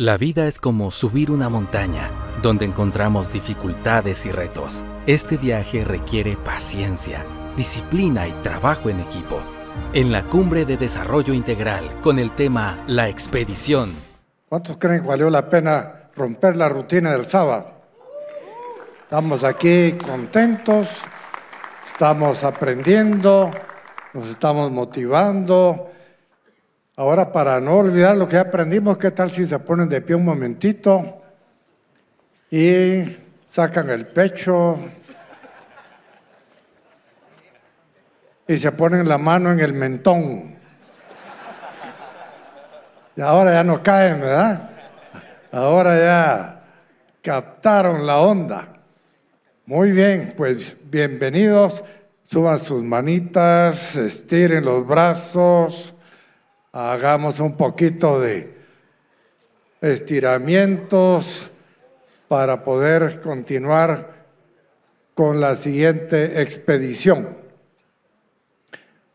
La vida es como subir una montaña, donde encontramos dificultades y retos. Este viaje requiere paciencia, disciplina y trabajo en equipo. En la Cumbre de Desarrollo Integral, con el tema La Expedición. ¿Cuántos creen que valió la pena romper la rutina del sábado? Estamos aquí contentos, estamos aprendiendo, nos estamos motivando, Ahora, para no olvidar lo que aprendimos, ¿qué tal si se ponen de pie un momentito y sacan el pecho y se ponen la mano en el mentón? Y ahora ya no caen, ¿verdad? Ahora ya captaron la onda. Muy bien, pues bienvenidos. Suban sus manitas, estiren los brazos hagamos un poquito de estiramientos para poder continuar con la siguiente expedición.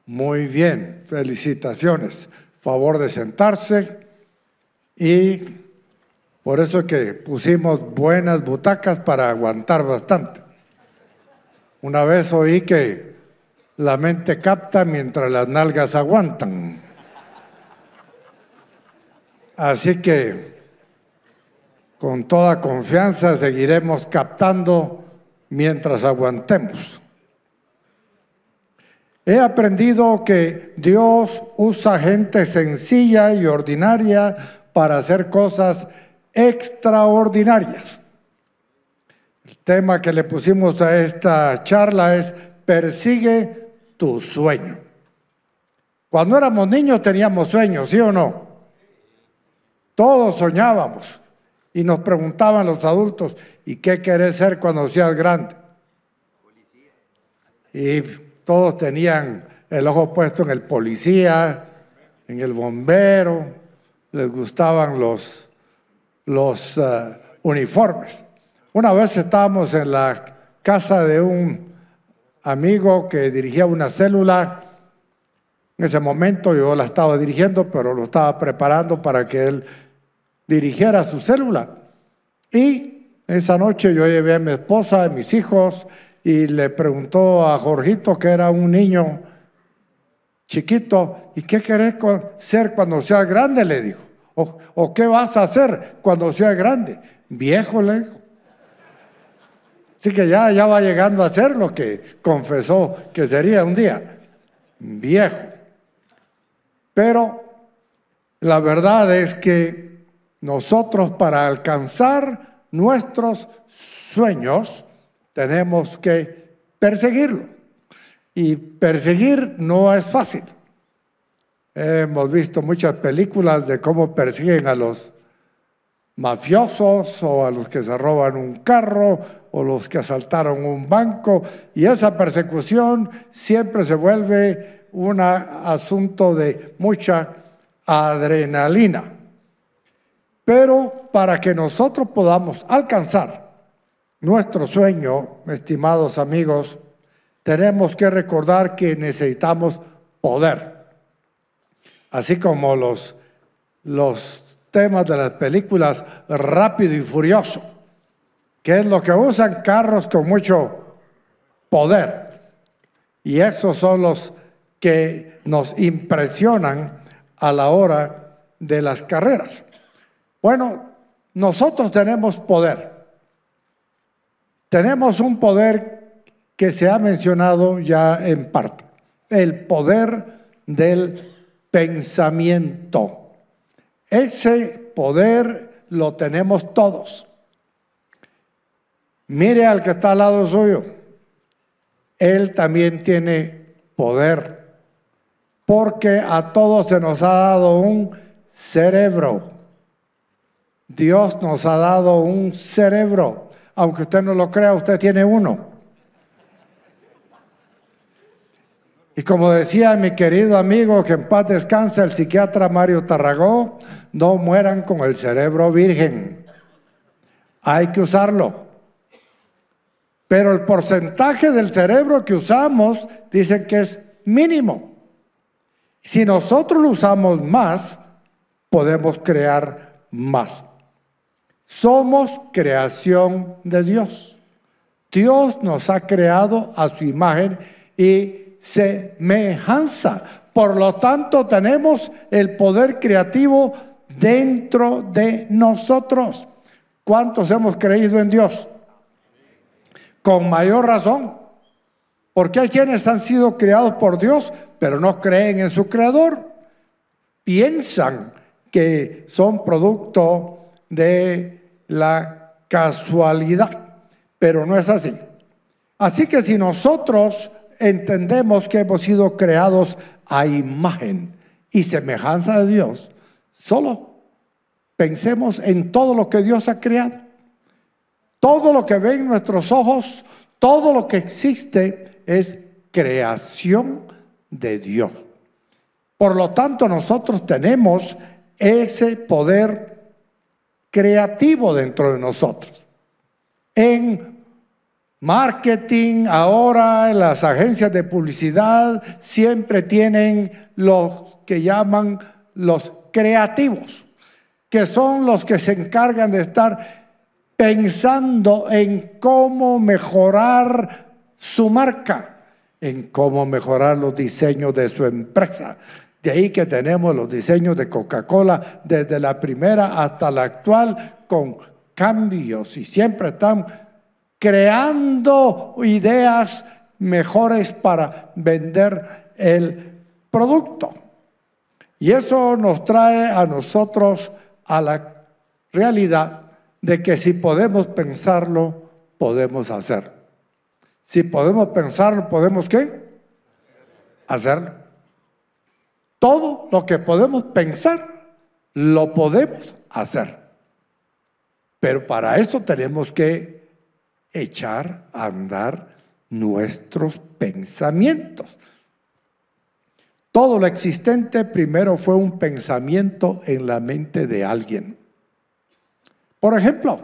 Muy bien, felicitaciones. Favor de sentarse y por eso que pusimos buenas butacas para aguantar bastante. Una vez oí que la mente capta mientras las nalgas aguantan. Así que con toda confianza seguiremos captando mientras aguantemos. He aprendido que Dios usa gente sencilla y ordinaria para hacer cosas extraordinarias. El tema que le pusimos a esta charla es persigue tu sueño. Cuando éramos niños teníamos sueños, ¿sí o no? Todos soñábamos y nos preguntaban los adultos, ¿y qué querés ser cuando seas grande? Y todos tenían el ojo puesto en el policía, en el bombero, les gustaban los, los eh, uniformes. Una vez estábamos en la casa de un amigo que dirigía una célula. En ese momento yo la estaba dirigiendo, pero lo estaba preparando para que él dirigiera su célula. Y esa noche yo llevé a mi esposa, a mis hijos, y le preguntó a Jorgito, que era un niño chiquito, ¿y qué querés ser cuando seas grande? Le dijo. O, ¿O, qué vas a hacer cuando seas grande? Viejo, le dijo. Así que ya, ya va llegando a ser lo que confesó que sería un día. Viejo. Pero la verdad es que nosotros para alcanzar nuestros sueños tenemos que perseguirlo. Y perseguir no es fácil. Hemos visto muchas películas de cómo persiguen a los mafiosos o a los que se roban un carro o los que asaltaron un banco y esa persecución siempre se vuelve un asunto de mucha adrenalina. Pero para que nosotros podamos alcanzar nuestro sueño, estimados amigos, tenemos que recordar que necesitamos poder. Así como los, temas de las películas Rápido y Furioso, que es lo que usan carros con mucho poder. Y esos son los que nos impresionan a la hora de las carreras. Bueno, nosotros tenemos poder. Tenemos un poder que se ha mencionado ya en parte, el poder del pensamiento. Ese poder lo tenemos todos. Mire al que está al lado suyo. Él también tiene poder, porque a todos se nos ha dado un cerebro. Dios nos ha dado un cerebro. Aunque usted no lo crea, usted tiene uno. Y como decía mi querido amigo, que en paz descansa el psiquiatra Mario Tarragó, no mueran con el cerebro virgen. Hay que usarlo. Pero el porcentaje del cerebro que usamos dice que es mínimo. Si nosotros lo usamos más, podemos crear más. Somos creación de Dios. Dios nos ha creado a su imagen y semejanza. Por lo tanto, tenemos el poder creativo dentro de nosotros. ¿Cuántos hemos creído en Dios? Con mayor razón, porque hay quienes han sido creados por Dios, pero no creen en su creador. Piensan que son producto de la casualidad, pero no es así. Así que si nosotros entendemos que hemos sido creados a imagen y semejanza de Dios, solo pensemos en todo lo que Dios ha creado. Todo lo que ven nuestros ojos, todo lo que existe es creación de Dios. Por lo tanto, nosotros tenemos ese poder creativo dentro de nosotros. En marketing, ahora las agencias de publicidad siempre tienen los que llaman los creativos, que son los que se encargan de estar pensando en cómo mejorar su marca, en cómo mejorar los diseños de su empresa, de ahí que tenemos los diseños de Coca-Cola desde la primera hasta la actual con cambios y siempre están creando ideas mejores para vender el producto. Y eso nos trae a nosotros a la realidad de que si podemos pensarlo, podemos hacerlo. Si podemos pensarlo, podemos qué? Hacerlo. Todo lo que podemos pensar, lo podemos hacer. Pero para esto tenemos que echar a andar nuestros pensamientos. Todo lo existente primero fue un pensamiento en la mente de alguien. Por ejemplo,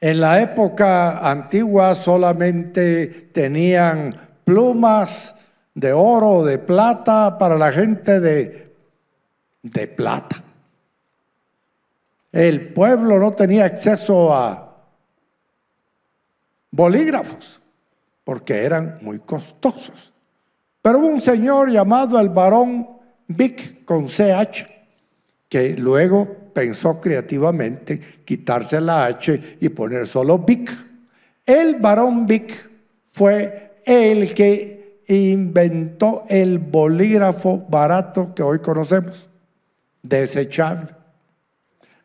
en la época antigua solamente tenían plumas de oro, de plata, para la gente de, de plata. El pueblo no tenía acceso a bolígrafos porque eran muy costosos. Pero un señor llamado el barón Vic con CH que luego pensó creativamente quitarse la H y poner solo Vic. El barón Vic fue el que inventó el bolígrafo barato que hoy conocemos, desechable.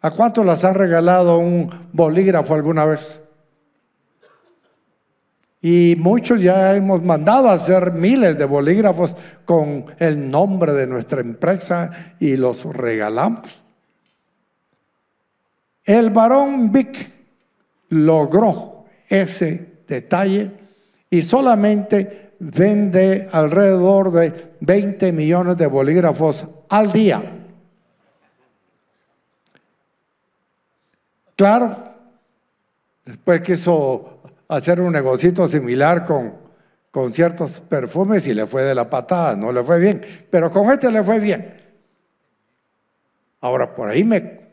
¿A cuánto las ha regalado un bolígrafo alguna vez? Y muchos ya hemos mandado a hacer miles de bolígrafos con el nombre de nuestra empresa y los regalamos. El varón Vic logró ese detalle y solamente vende alrededor de 20 millones de bolígrafos al día. Claro, después quiso hacer un negocito similar con, con ciertos perfumes y le fue de la patada, no le fue bien, pero con este le fue bien. Ahora, por ahí me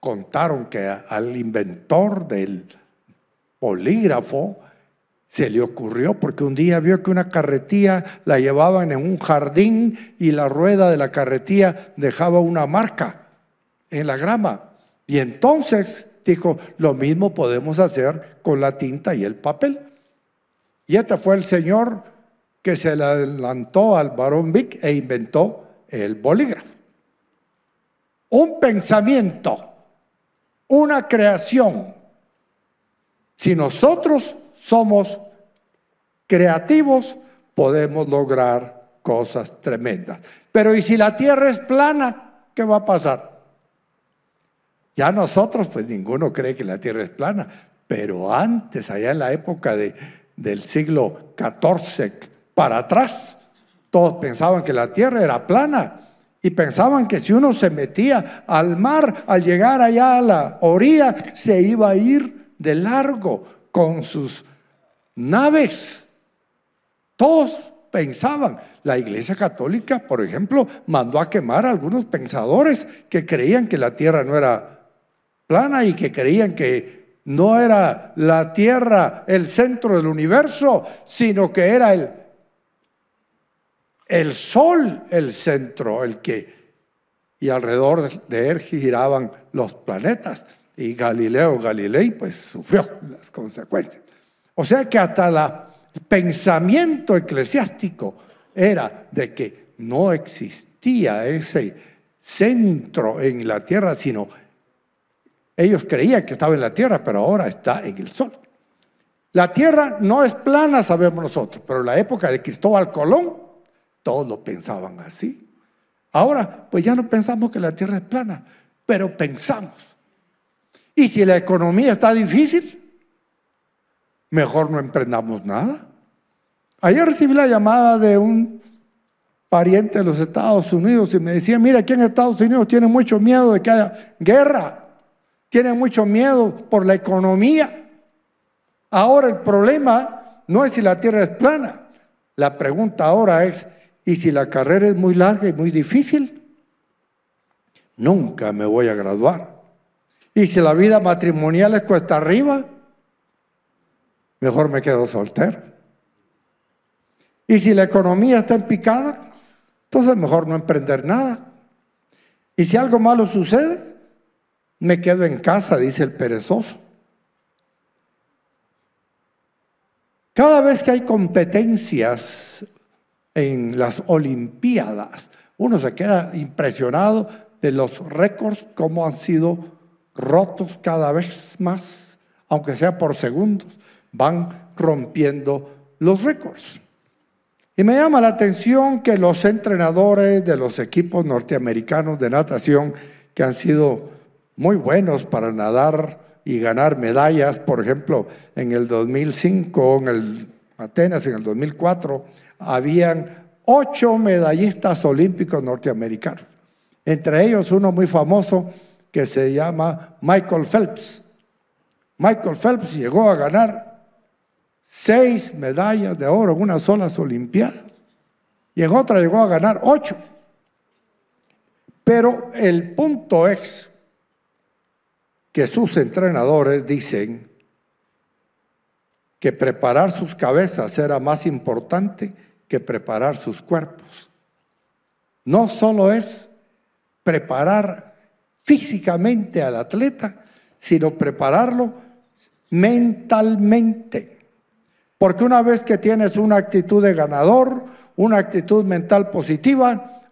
contaron que al inventor del polígrafo se le ocurrió porque un día vio que una carretilla la llevaban en un jardín y la rueda de la carretilla dejaba una marca en la grama. Y entonces dijo, lo mismo podemos hacer con la tinta y el papel. Y este fue el señor que se le adelantó al barón Vic e inventó el bolígrafo. Un pensamiento, una creación. Si nosotros somos creativos, podemos lograr cosas tremendas. Pero ¿y si la tierra es plana? ¿Qué va a pasar? Ya nosotros, pues ninguno cree que la tierra es plana, pero antes, allá en la época del siglo XIV para atrás, todos pensaban que la tierra era plana. Y pensaban que si uno se metía al mar, al llegar allá a la orilla, se iba a ir de largo con sus naves. Todos pensaban. La Iglesia Católica, por ejemplo, mandó a quemar a algunos pensadores que creían que la Tierra no era plana y que creían que no era la Tierra el centro del universo, sino que era el, el Sol el centro, el que... Y alrededor de él giraban los planetas. Y Galileo Galilei pues sufrió las consecuencias. O sea que hasta el pensamiento eclesiástico era de que no existía ese centro en la tierra, sino ellos creían que estaba en la tierra, pero ahora está en el sol. La tierra no es plana, sabemos nosotros, pero en la época de Cristóbal Colón, todos lo pensaban así. Ahora, pues ya no pensamos que la tierra es plana, pero pensamos. Y si la economía está difícil, mejor no emprendamos nada. Ayer recibí la llamada de un pariente de los Estados Unidos y me decía, mira, aquí en Estados Unidos tienen mucho miedo de que haya guerra, tiene mucho miedo por la economía. Ahora el problema no es si la tierra es plana, la pregunta ahora es, ¿y si la carrera es muy larga y muy difícil? Nunca me voy a graduar. ¿Y si la vida matrimonial es cuesta arriba? mejor me quedo soltero. Y si la economía está en picada, entonces mejor no emprender nada. Y si algo malo sucede, me quedo en casa, dice el perezoso. Cada vez que hay competencias en las Olimpiadas, uno se queda impresionado de los récords, cómo han sido rotos cada vez más, aunque sea por segundos van rompiendo los récords. Y me llama la atención que los entrenadores de los equipos norteamericanos de natación, que han sido muy buenos para nadar y ganar medallas, por ejemplo, en el 2005, en el Atenas, en el 2004, habían ocho medallistas olímpicos norteamericanos. Entre ellos uno muy famoso que se llama Michael Phelps. Michael Phelps llegó a ganar seis medallas de oro en unas solas Olimpiadas. Y en otra llegó a ganar ocho. Pero el punto es que sus entrenadores dicen que preparar sus cabezas era más importante que preparar sus cuerpos. No solo es preparar físicamente al atleta, sino prepararlo mentalmente. Porque una vez que tienes una actitud de ganador, una actitud mental positiva,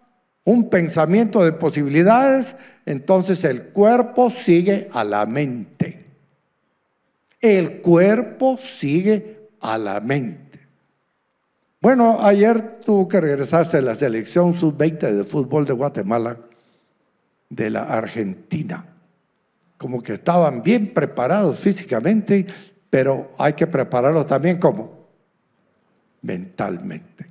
un pensamiento de posibilidades, entonces el cuerpo sigue a la mente. El cuerpo sigue a la mente. Bueno, ayer tuvo que regresarse la selección sub-20 de fútbol de Guatemala, de la Argentina. Como que estaban bien preparados físicamente pero hay que prepararlo también como mentalmente.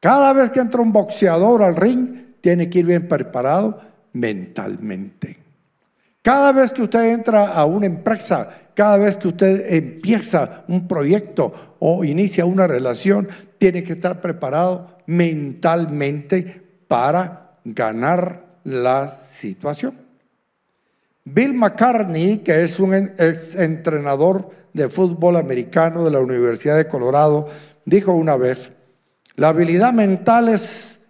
Cada vez que entra un boxeador al ring, tiene que ir bien preparado mentalmente. Cada vez que usted entra a una empresa, cada vez que usted empieza un proyecto o inicia una relación, tiene que estar preparado mentalmente para ganar la situación. Bill McCartney, que es un ex entrenador de fútbol americano de la Universidad de Colorado, dijo una vez, la habilidad mental es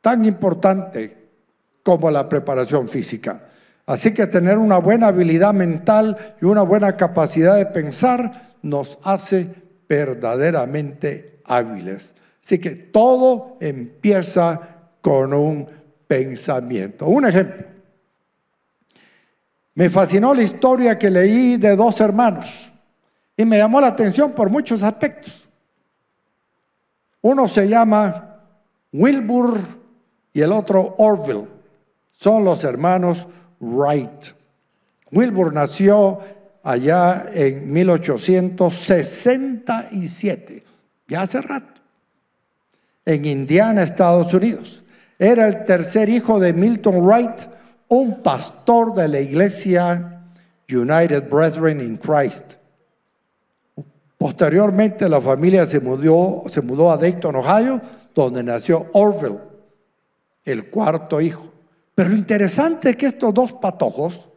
tan importante como la preparación física. Así que tener una buena habilidad mental y una buena capacidad de pensar nos hace verdaderamente hábiles. Así que todo empieza con un pensamiento. Un ejemplo. Me fascinó la historia que leí de dos hermanos y me llamó la atención por muchos aspectos. Uno se llama Wilbur y el otro Orville. Son los hermanos Wright. Wilbur nació allá en 1867, ya hace rato, en Indiana, Estados Unidos. Era el tercer hijo de Milton Wright, un pastor de la iglesia United Brethren in Christ. Posteriormente la familia se mudó, se mudó a Dayton, Ohio, donde nació Orville, el cuarto hijo. Pero lo interesante es que estos dos patojos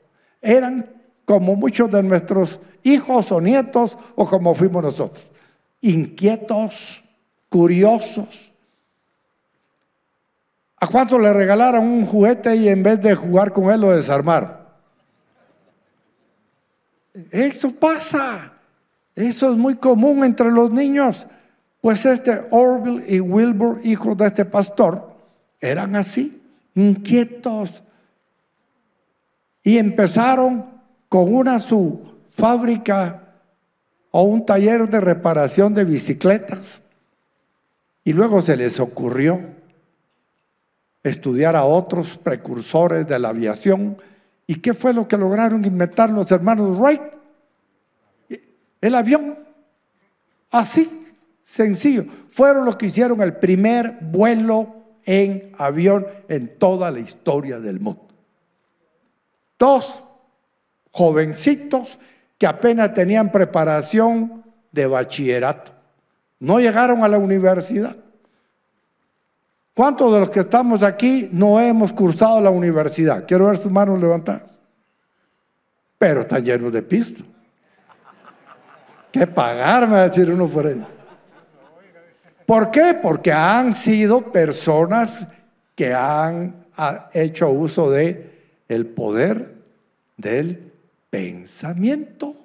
eran como muchos de nuestros hijos o nietos o como fuimos nosotros, inquietos, curiosos, ¿A cuánto le regalaron un juguete y en vez de jugar con él lo desarmar? Eso pasa. Eso es muy común entre los niños. Pues este Orville y Wilbur, hijos de este pastor, eran así, inquietos. Y empezaron con una su fábrica o un taller de reparación de bicicletas. Y luego se les ocurrió estudiar a otros precursores de la aviación. ¿Y qué fue lo que lograron inventar los hermanos Wright? El avión. Así, sencillo. Fueron los que hicieron el primer vuelo en avión en toda la historia del mundo. Dos jovencitos que apenas tenían preparación de bachillerato. No llegaron a la universidad. ¿Cuántos de los que estamos aquí no hemos cursado la universidad? Quiero ver sus manos levantadas. Pero están llenos de pisto. ¿Qué pagarme va a decir uno por ahí. ¿Por qué? Porque han sido personas que han hecho uso de poder del pensamiento.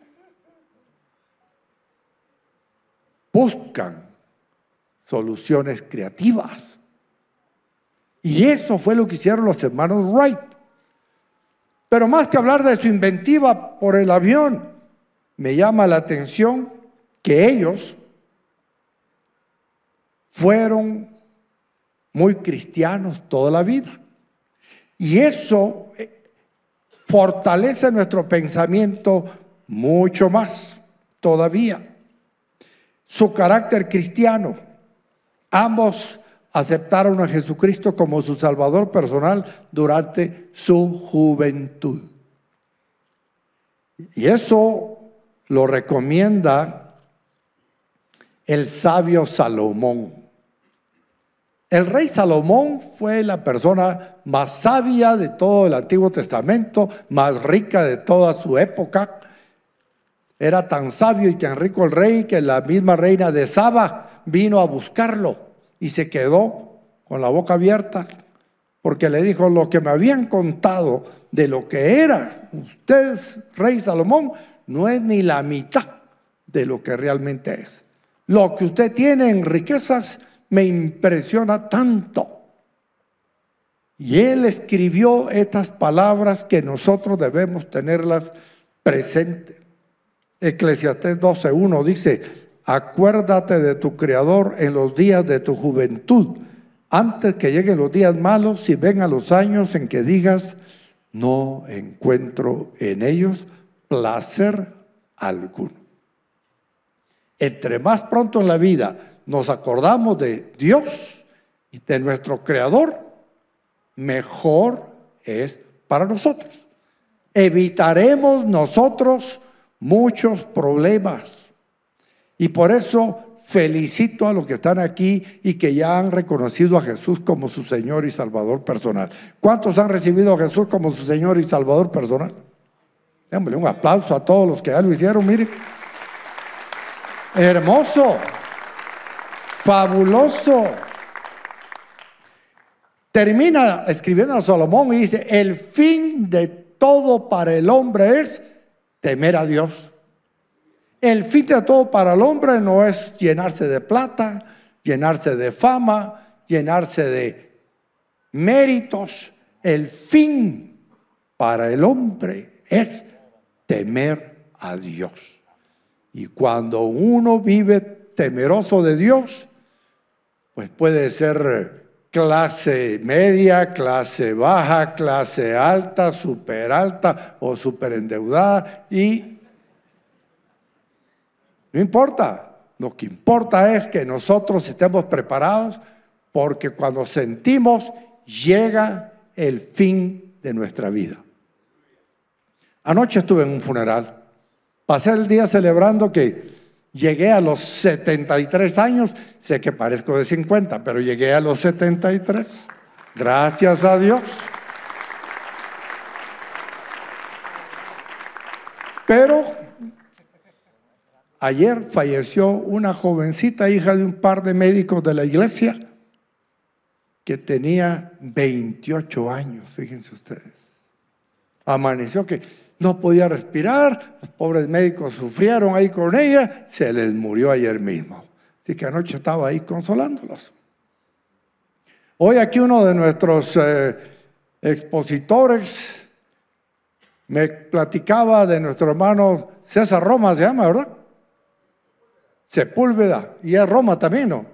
Buscan soluciones creativas y eso fue lo que hicieron los hermanos Wright. Pero más que hablar de su inventiva por el avión, me llama la atención que ellos fueron muy cristianos toda la vida. Y eso eh, fortalece nuestro pensamiento mucho más todavía. Su carácter cristiano. Ambos aceptaron a Jesucristo como su Salvador personal durante su juventud. Y eso lo recomienda el sabio Salomón. El rey Salomón fue la persona más sabia de todo el Antiguo Testamento, más rica de toda su época. Era tan sabio y tan rico el rey que la misma reina de Saba vino a buscarlo y se quedó con la boca abierta porque le dijo lo que me habían contado de lo que era usted, rey Salomón, no es ni la mitad de lo que realmente es. Lo que usted tiene en riquezas me impresiona tanto. Y él escribió estas palabras que nosotros debemos tenerlas presentes Eclesiastés 12.1 dice, acuérdate de tu Creador en los días de tu juventud, antes que lleguen los días malos y vengan los años en que digas, no encuentro en ellos placer alguno. Entre más pronto en la vida nos acordamos de Dios y de nuestro Creador, mejor es para nosotros. Evitaremos nosotros muchos problemas y por eso felicito a los que están aquí y que ya han reconocido a Jesús como su Señor y Salvador personal. ¿Cuántos han recibido a Jesús como su Señor y Salvador personal? Démosle un aplauso a todos los que ya lo hicieron, miren. Hermoso, fabuloso. Termina escribiendo a Salomón y dice, el fin de todo para el hombre es temer a Dios el fin de todo para el hombre no es llenarse de plata, llenarse de fama, llenarse de méritos. El fin para el hombre es temer a Dios. Y cuando uno vive temeroso de Dios, pues puede ser clase media, clase baja, clase alta, super alta o super endeudada y no importa. Lo que importa es que nosotros estemos preparados porque cuando sentimos llega el fin de nuestra vida. Anoche estuve en un funeral. Pasé el día celebrando que llegué a los 73 años. Sé que parezco de 50, pero llegué a los 73. Gracias a Dios. Pero Ayer falleció una jovencita hija de un par de médicos de la iglesia que tenía 28 años, fíjense ustedes. Amaneció que no podía respirar, los pobres médicos sufrieron ahí con ella, se les murió ayer mismo. Así que anoche estaba ahí consolándolos. Hoy aquí uno de nuestros eh, expositores me platicaba de nuestro hermano César Roma, se llama, ¿verdad? Sepúlveda y es Roma también, ¿no?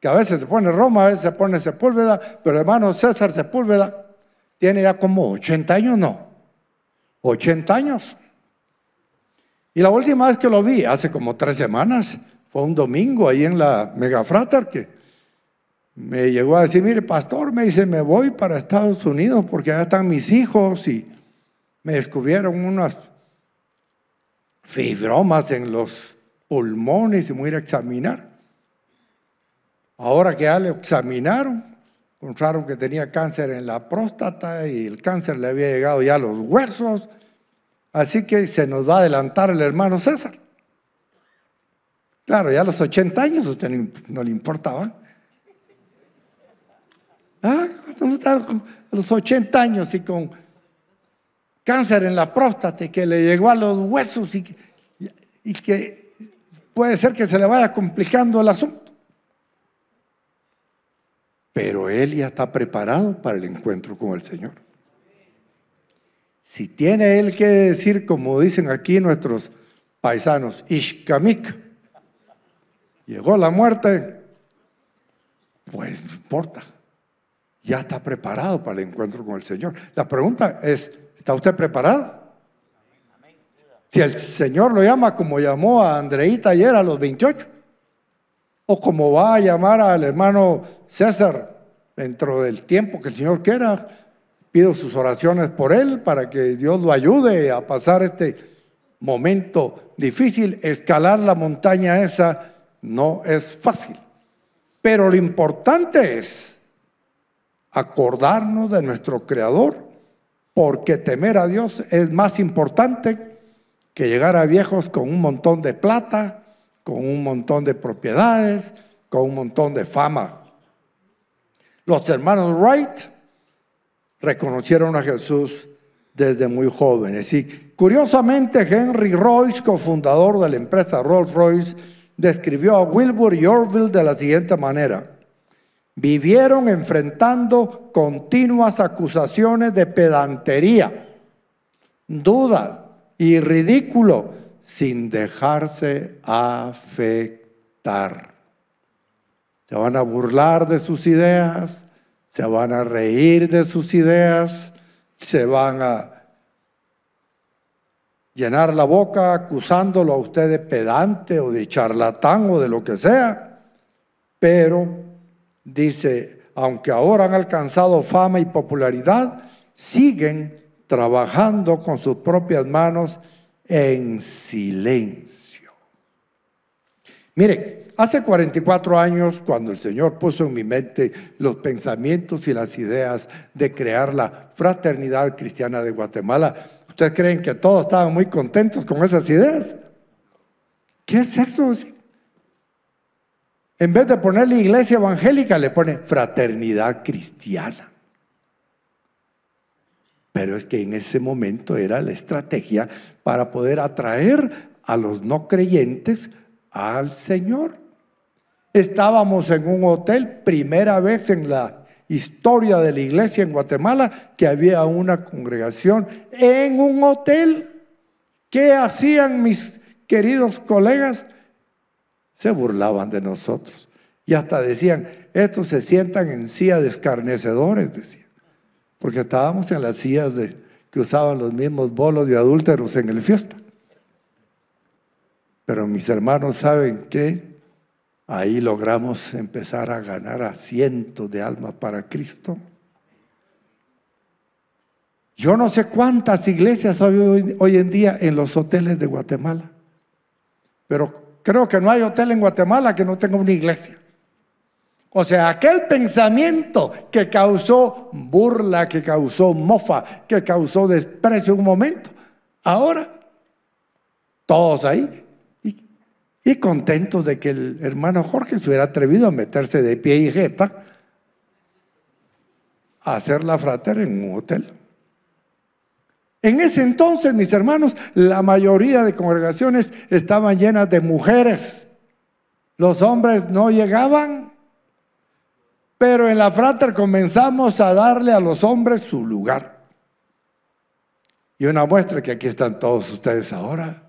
Que a veces se pone Roma, a veces se pone Sepúlveda, pero hermano César Sepúlveda tiene ya como 80 años, ¿no? 80 años. Y la última vez que lo vi, hace como tres semanas, fue un domingo ahí en la Megafrater que me llegó a decir, mire, pastor, me dice, me voy para Estados Unidos porque allá están mis hijos y me descubrieron unas fibromas en los pulmones y me voy a examinar. Ahora que ya le examinaron, encontraron que tenía cáncer en la próstata y el cáncer le había llegado ya a los huesos. Así que se nos va a adelantar el hermano César. Claro, ya a los 80 años a usted no le importaba. Ah, a los 80 años y con cáncer en la próstata que le llegó a los huesos y que puede ser que se le vaya complicando el asunto. Pero él ya está preparado para el encuentro con el Señor. Si tiene él que decir, como dicen aquí nuestros paisanos, Ishkamik, llegó la muerte, pues no importa, ya está preparado para el encuentro con el Señor. La pregunta es, ¿está usted preparado? Si el Señor lo llama como llamó a Andreita ayer a los 28, o como va a llamar al hermano César dentro del tiempo que el Señor quiera, pido sus oraciones por él para que Dios lo ayude a pasar este momento difícil. Escalar la montaña esa no es fácil, pero lo importante es acordarnos de nuestro Creador, porque temer a Dios es más importante que llegara viejos con un montón de plata, con un montón de propiedades, con un montón de fama. Los hermanos Wright reconocieron a Jesús desde muy jóvenes. Y curiosamente, Henry Royce, cofundador de la empresa Rolls Royce, describió a Wilbur y Orville de la siguiente manera. Vivieron enfrentando continuas acusaciones de pedantería, dudas, y ridículo sin dejarse afectar. Se van a burlar de sus ideas, se van a reír de sus ideas, se van a llenar la boca acusándolo a usted de pedante o de charlatán o de lo que sea. Pero dice, aunque ahora han alcanzado fama y popularidad, siguen trabajando con sus propias manos en silencio. Miren, hace 44 años, cuando el Señor puso en mi mente los pensamientos y las ideas de crear la Fraternidad Cristiana de Guatemala, ¿ustedes creen que todos estaban muy contentos con esas ideas? ¿Qué es eso? En vez de ponerle iglesia evangélica, le pone fraternidad cristiana. Pero es que en ese momento era la estrategia para poder atraer a los no creyentes al Señor. Estábamos en un hotel, primera vez en la historia de la iglesia en Guatemala, que había una congregación en un hotel. ¿Qué hacían mis queridos colegas? Se burlaban de nosotros y hasta decían, estos se sientan en silla de escarnecedores, decían porque estábamos en las sillas de, que usaban los mismos bolos de adúlteros en el fiesta. Pero mis hermanos saben que ahí logramos empezar a ganar a cientos de almas para Cristo. Yo no sé cuántas iglesias hay hoy en día en los hoteles de Guatemala, pero creo que no hay hotel en Guatemala que no tenga una iglesia. O sea, aquel pensamiento que causó burla, que causó mofa, que causó desprecio un momento, ahora todos ahí y, contentos de que el hermano Jorge se hubiera atrevido a meterse de pie y jeta a hacer la fratera en un hotel. En ese entonces, mis hermanos, la mayoría de congregaciones estaban llenas de mujeres. Los hombres no llegaban. Pero en la frater comenzamos a darle a los hombres su lugar. Y una muestra que aquí están todos ustedes ahora.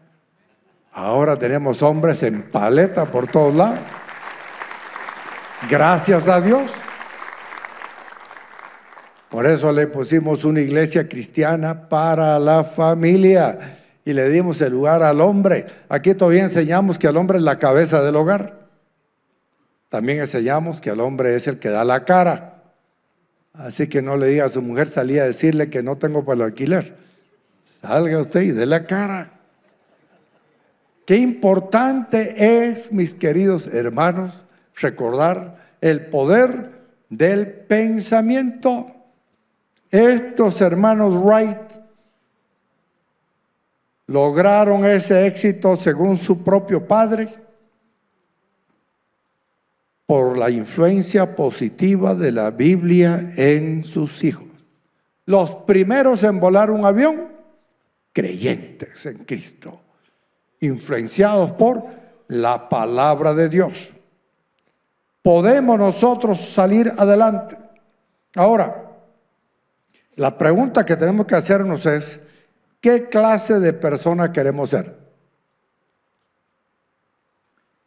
Ahora tenemos hombres en paleta por todos lados. Gracias a Dios. Por eso le pusimos una iglesia cristiana para la familia y le dimos el lugar al hombre. Aquí todavía enseñamos que el hombre es la cabeza del hogar. También enseñamos que al hombre es el que da la cara. Así que no le diga a su mujer, salí a decirle que no tengo para el alquiler. Salga usted y dé la cara. Qué importante es, mis queridos hermanos, recordar el poder del pensamiento. Estos hermanos Wright lograron ese éxito según su propio padre por la influencia positiva de la Biblia en sus hijos. Los primeros en volar un avión, creyentes en Cristo, influenciados por la palabra de Dios. ¿Podemos nosotros salir adelante? Ahora, la pregunta que tenemos que hacernos es, ¿qué clase de persona queremos ser?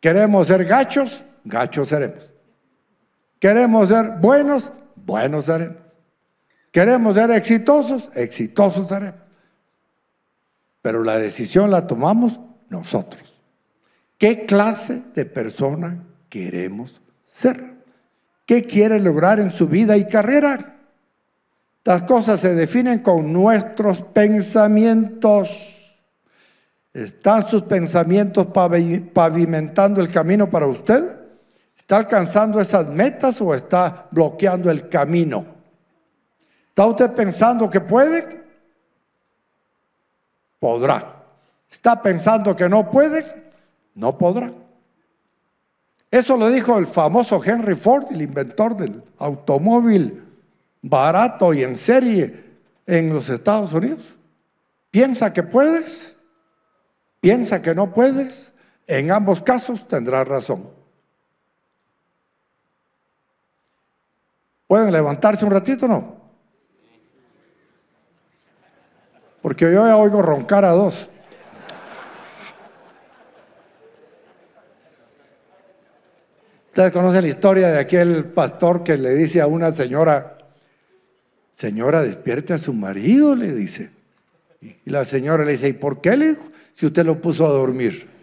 ¿Queremos ser gachos gachos seremos. Queremos ser buenos, buenos seremos. Queremos ser exitosos, exitosos seremos. Pero la decisión la tomamos nosotros. ¿Qué clase de persona queremos ser? ¿Qué quiere lograr en su vida y carrera? Las cosas se definen con nuestros pensamientos. ¿Están sus pensamientos pavimentando el camino para usted? ¿Está alcanzando esas metas o está bloqueando el camino? ¿Está usted pensando que puede? Podrá. ¿Está pensando que no puede? No podrá. Eso lo dijo el famoso Henry Ford, el inventor del automóvil barato y en serie en los Estados Unidos. Piensa que puedes, piensa que no puedes. En ambos casos tendrás razón. ¿Pueden levantarse un ratito o no? Porque yo oigo roncar a dos. Ustedes conocen la historia de aquel pastor que le dice a una señora, señora, despierte a su marido, le dice. Y la señora le dice, ¿y por qué le dijo? Si usted lo puso a dormir.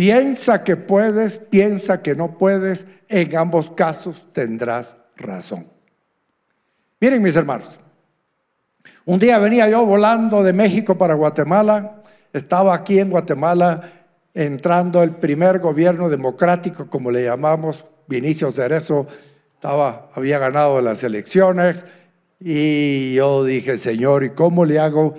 Piensa que puedes, piensa que no puedes, en ambos casos tendrás razón. Miren mis hermanos, un día venía yo volando de México para Guatemala, estaba aquí en Guatemala entrando el primer gobierno democrático, como le llamamos, Vinicio Cerezo, estaba, había ganado las elecciones y yo dije, Señor, ¿y cómo le hago?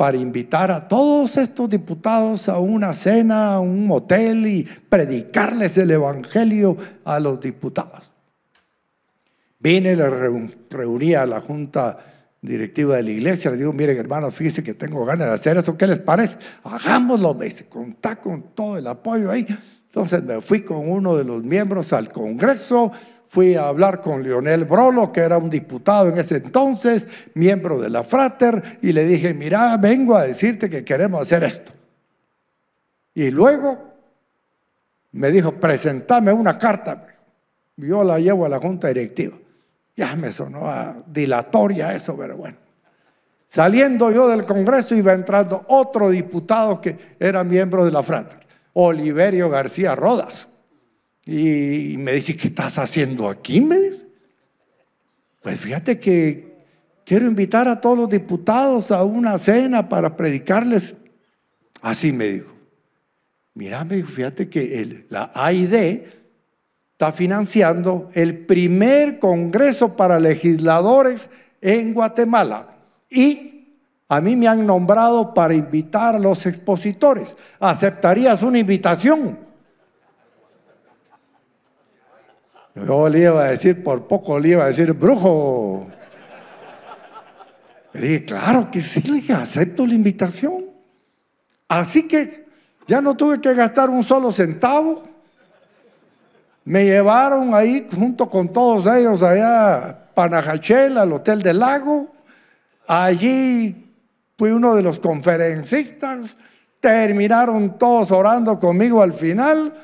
para invitar a todos estos diputados a una cena, a un hotel y predicarles el Evangelio a los diputados. Vine, le reuní a la Junta Directiva de la Iglesia, le digo, miren hermanos, fíjense que tengo ganas de hacer eso, ¿qué les parece? Hagámoslo, me dice, contá con todo el apoyo ahí. Entonces me fui con uno de los miembros al Congreso, fui a hablar con Leonel Brolo, que era un diputado en ese entonces, miembro de la Frater, y le dije, mira, vengo a decirte que queremos hacer esto. Y luego me dijo, presentame una carta. Yo la llevo a la junta directiva. Ya me sonó dilatoria eso, pero bueno. Saliendo yo del Congreso iba entrando otro diputado que era miembro de la Frater, Oliverio García Rodas. Y me dice, ¿qué estás haciendo aquí? Me dice. Pues fíjate que quiero invitar a todos los diputados a una cena para predicarles. Así me dijo. Mira, me dijo, fíjate que la AID está financiando el primer Congreso para Legisladores en Guatemala. Y a mí me han nombrado para invitar a los expositores. ¿Aceptarías una invitación? Yo le iba a decir, por poco le iba a decir, brujo. Le dije, claro que sí, le dije, acepto la invitación. Así que ya no tuve que gastar un solo centavo. Me llevaron ahí junto con todos ellos allá a Panajachel, al Hotel del Lago. Allí fui uno de los conferencistas. Terminaron todos orando conmigo al final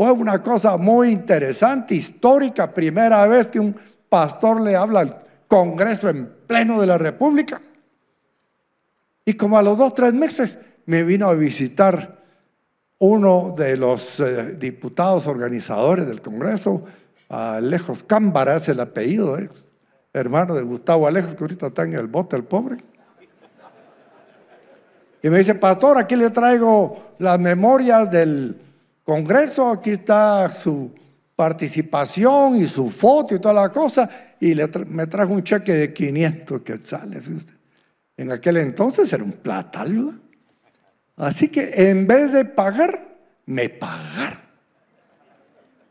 fue una cosa muy interesante, histórica, primera vez que un pastor le habla al Congreso en pleno de la República. Y como a los dos, tres meses me vino a visitar uno de los eh, diputados organizadores del Congreso, Alejos Cámbara, es el apellido, hermano de Gustavo Alejos, que ahorita está en el bote el pobre. Y me dice, pastor, aquí le traigo las memorias del Congreso, aquí está su participación y su foto y toda la cosa, y me trajo un cheque de 500 quetzales. En aquel entonces era un platalba. Así que en vez de pagar, me pagaron.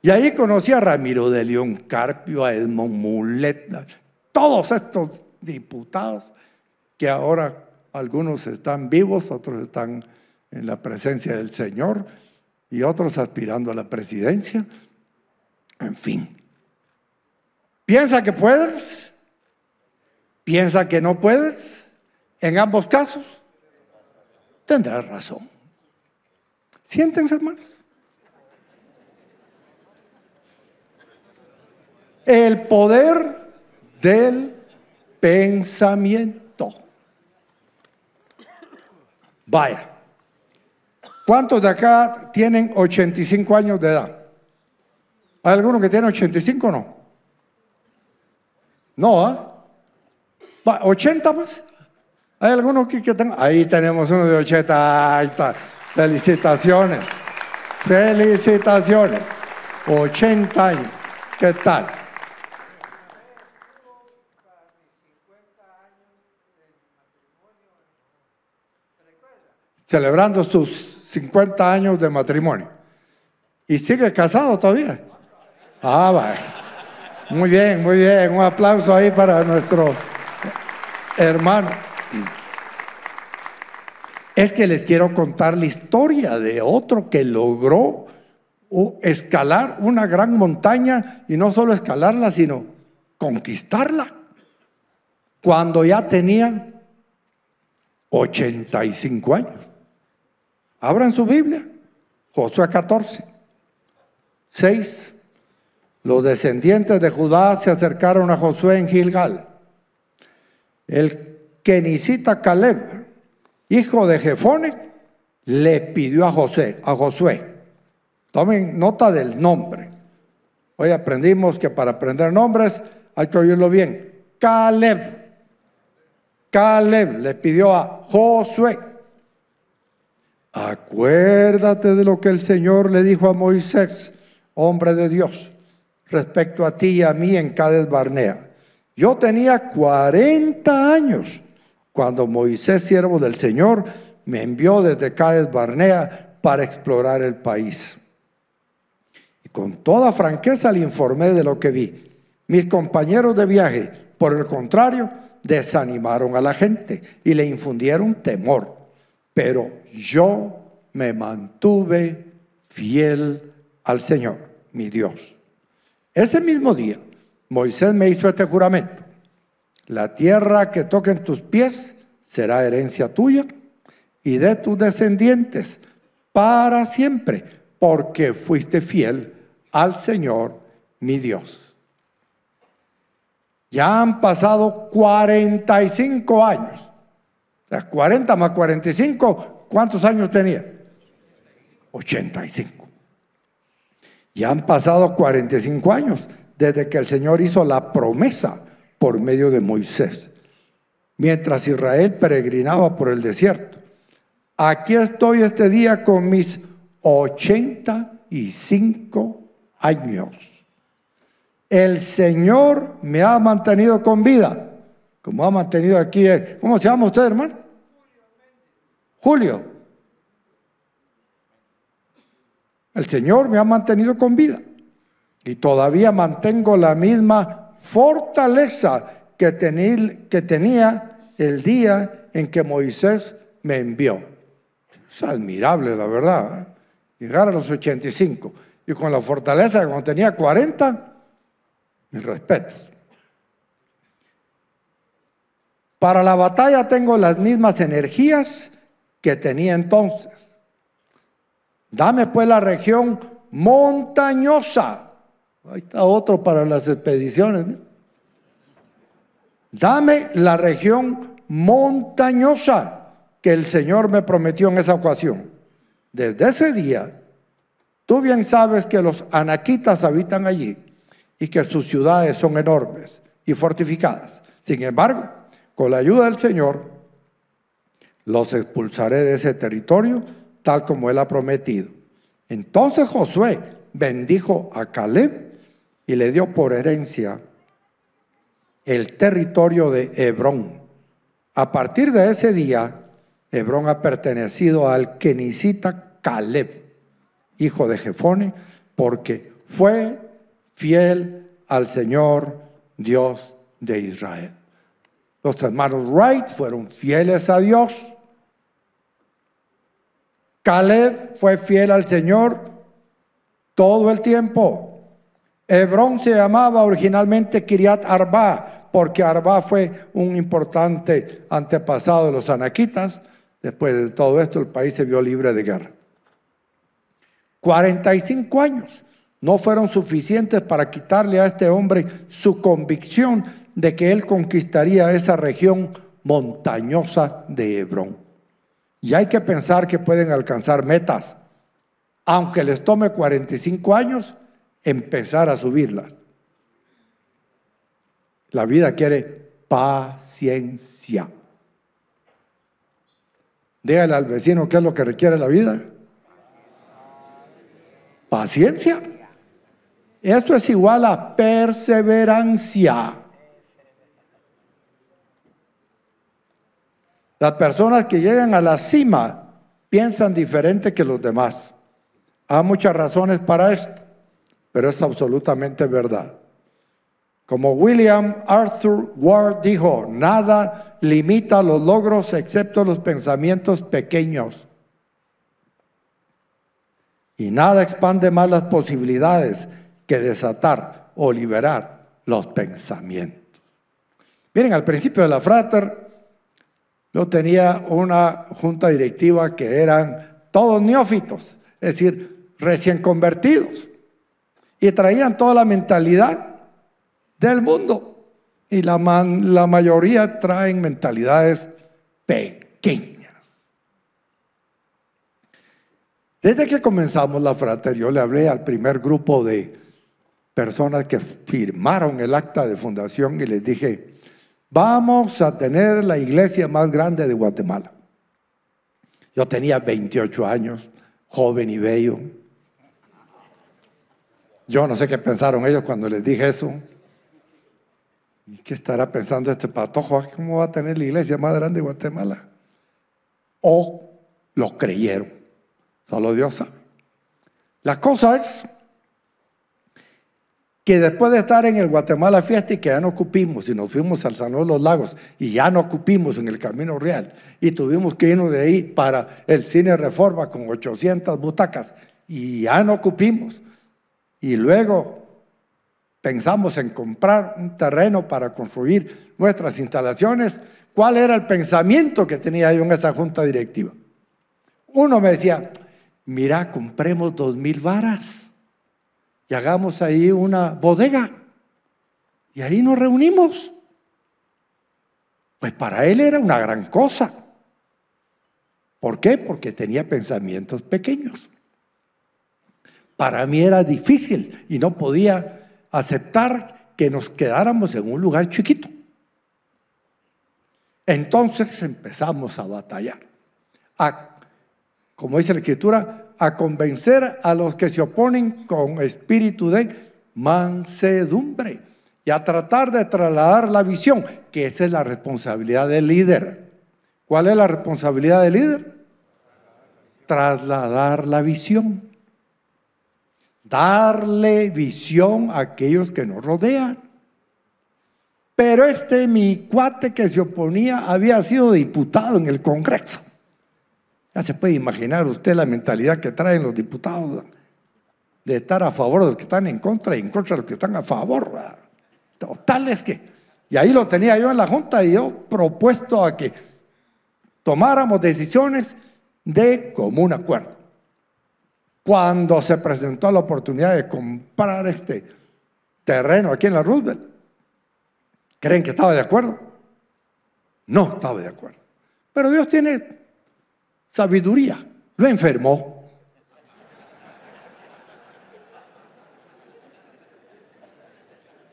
Y ahí conocí a Ramiro de León Carpio, a Edmond Mulet, todos estos diputados que ahora algunos están vivos, otros están en la presencia del Señor y otros aspirando a la presidencia. En fin. ¿Piensa que puedes? ¿Piensa que no puedes? En ambos casos, tendrás razón. Siéntense, hermanos. El poder del pensamiento. Vaya. ¿Cuántos de acá tienen 85 años de edad? ¿Hay alguno que tiene 85 o no? No, ¿ah? ¿80 más? ¿Hay alguno que, que tenga? Ahí tenemos uno de 80. Ahí está. Felicitaciones. Felicitaciones. 80 años. ¿Qué tal? Celebrando sus 50 años de matrimonio. ¿Y sigue casado todavía? Ah, va. Muy bien, muy bien. Un aplauso ahí para nuestro hermano. Es que les quiero contar la historia de otro que logró escalar una gran montaña y no solo escalarla, sino conquistarla. Cuando ya tenía 85 años. Abran su Biblia, Josué 14, 6. Los descendientes de Judá se acercaron a Josué en Gilgal. El kenicita Caleb, hijo de Jefone, le pidió a José, a Josué. Tomen nota del nombre. Hoy aprendimos que para aprender nombres hay que oírlo bien. Caleb. Caleb le pidió a Josué. Acuérdate de lo que el Señor le dijo a Moisés, hombre de Dios, respecto a ti y a mí en Cádiz Barnea. Yo tenía 40 años cuando Moisés, siervo del Señor, me envió desde Cádiz Barnea para explorar el país. Y con toda franqueza le informé de lo que vi. Mis compañeros de viaje, por el contrario, desanimaron a la gente y le infundieron temor pero yo me mantuve fiel al Señor, mi Dios. Ese mismo día, Moisés me hizo este juramento. La tierra que toquen tus pies será herencia tuya y de tus descendientes para siempre, porque fuiste fiel al Señor, mi Dios. Ya han pasado 45 años las 40 más 45, ¿cuántos años tenía? 85. Ya han pasado 45 años desde que el Señor hizo la promesa por medio de Moisés, mientras Israel peregrinaba por el desierto. Aquí estoy este día con mis 85 años. El Señor me ha mantenido con vida como ha mantenido aquí, eh, ¿cómo se llama usted, hermano? Julio. El Señor me ha mantenido con vida y todavía mantengo la misma fortaleza que, tenía el día en que Moisés me envió. Es admirable, la verdad. ¿eh? Llegar a los 85 y con la fortaleza que cuando tenía 40, mis respetos. Para la batalla tengo las mismas energías que tenía entonces. Dame pues la región montañosa. Ahí está otro para las expediciones. Dame la región montañosa que el Señor me prometió en esa ocasión. Desde ese día, tú bien sabes que los anaquitas habitan allí y que sus ciudades son enormes y fortificadas. Sin embargo, con la ayuda del Señor, los expulsaré de ese territorio, tal como Él ha prometido. Entonces Josué bendijo a Caleb y le dio por herencia el territorio de Hebrón. A partir de ese día, Hebrón ha pertenecido al kenicita Caleb, hijo de Jefone, porque fue fiel al Señor Dios de Israel. Los hermanos Wright fueron fieles a Dios. Caleb fue fiel al Señor todo el tiempo. Hebrón se llamaba originalmente Kiriat Arba, porque Arba fue un importante antepasado de los anaquitas. Después de todo esto, el país se vio libre de guerra. 45 años no fueron suficientes para quitarle a este hombre su convicción de que él conquistaría esa región montañosa de Hebrón. Y hay que pensar que pueden alcanzar metas, aunque les tome 45 años empezar a subirlas. La vida quiere paciencia. Dígale al vecino qué es lo que requiere la vida. Paciencia. Esto es igual a perseverancia. Las personas que llegan a la cima piensan diferente que los demás. Hay muchas razones para esto, pero es absolutamente verdad. Como William Arthur Ward dijo, nada limita los logros excepto los pensamientos pequeños. Y nada expande más las posibilidades que desatar o liberar los pensamientos. Miren, al principio de la frater, yo tenía una junta directiva que eran todos neófitos, es decir, recién convertidos. Y traían toda la mentalidad del mundo. Y la, mayoría traen mentalidades pequeñas. Desde que comenzamos la fraternidad, yo le hablé al primer grupo de personas que firmaron el acta de fundación y les dije, Vamos a tener la iglesia más grande de Guatemala. Yo tenía 28 años, joven y bello. Yo no sé qué pensaron ellos cuando les dije eso. ¿Y qué estará pensando este patojo? Ah, ¿Cómo va a tener la iglesia más grande de Guatemala? O lo creyeron. Solo Dios sabe. La cosa es que después de estar en el Guatemala Fiesta y que ya no ocupimos, y nos fuimos al Salón de los Lagos y ya no ocupimos en el Camino Real, y tuvimos que irnos de ahí para el Cine Reforma con 800 butacas, y ya no ocupimos. Y luego pensamos en comprar un terreno para construir nuestras instalaciones. ¿Cuál era el pensamiento que tenía yo en esa junta directiva? Uno me decía, mira, compremos dos mil varas y hagamos ahí una bodega. Y ahí nos reunimos. Pues para él era una gran cosa. ¿Por qué? Porque tenía pensamientos pequeños. Para mí era difícil y no podía aceptar que nos quedáramos en un lugar chiquito. Entonces empezamos a batallar, a, como dice la escritura, a convencer a los que se oponen con espíritu de mansedumbre y a tratar de trasladar la visión, que esa es la responsabilidad del líder. ¿Cuál es la responsabilidad del líder? Trasladar la visión. Darle visión a aquellos que nos rodean. Pero este mi cuate que se oponía había sido diputado en el Congreso. Ya se puede imaginar usted la mentalidad que traen los diputados de estar a favor de los que están en contra y en contra de los que están a favor. Total es que, y ahí lo tenía yo en la Junta y yo propuesto a que tomáramos decisiones de común acuerdo. Cuando se presentó la oportunidad de comprar este terreno aquí en la Roosevelt, ¿creen que estaba de acuerdo? No estaba de acuerdo. Pero Dios tiene sabiduría. Lo enfermó.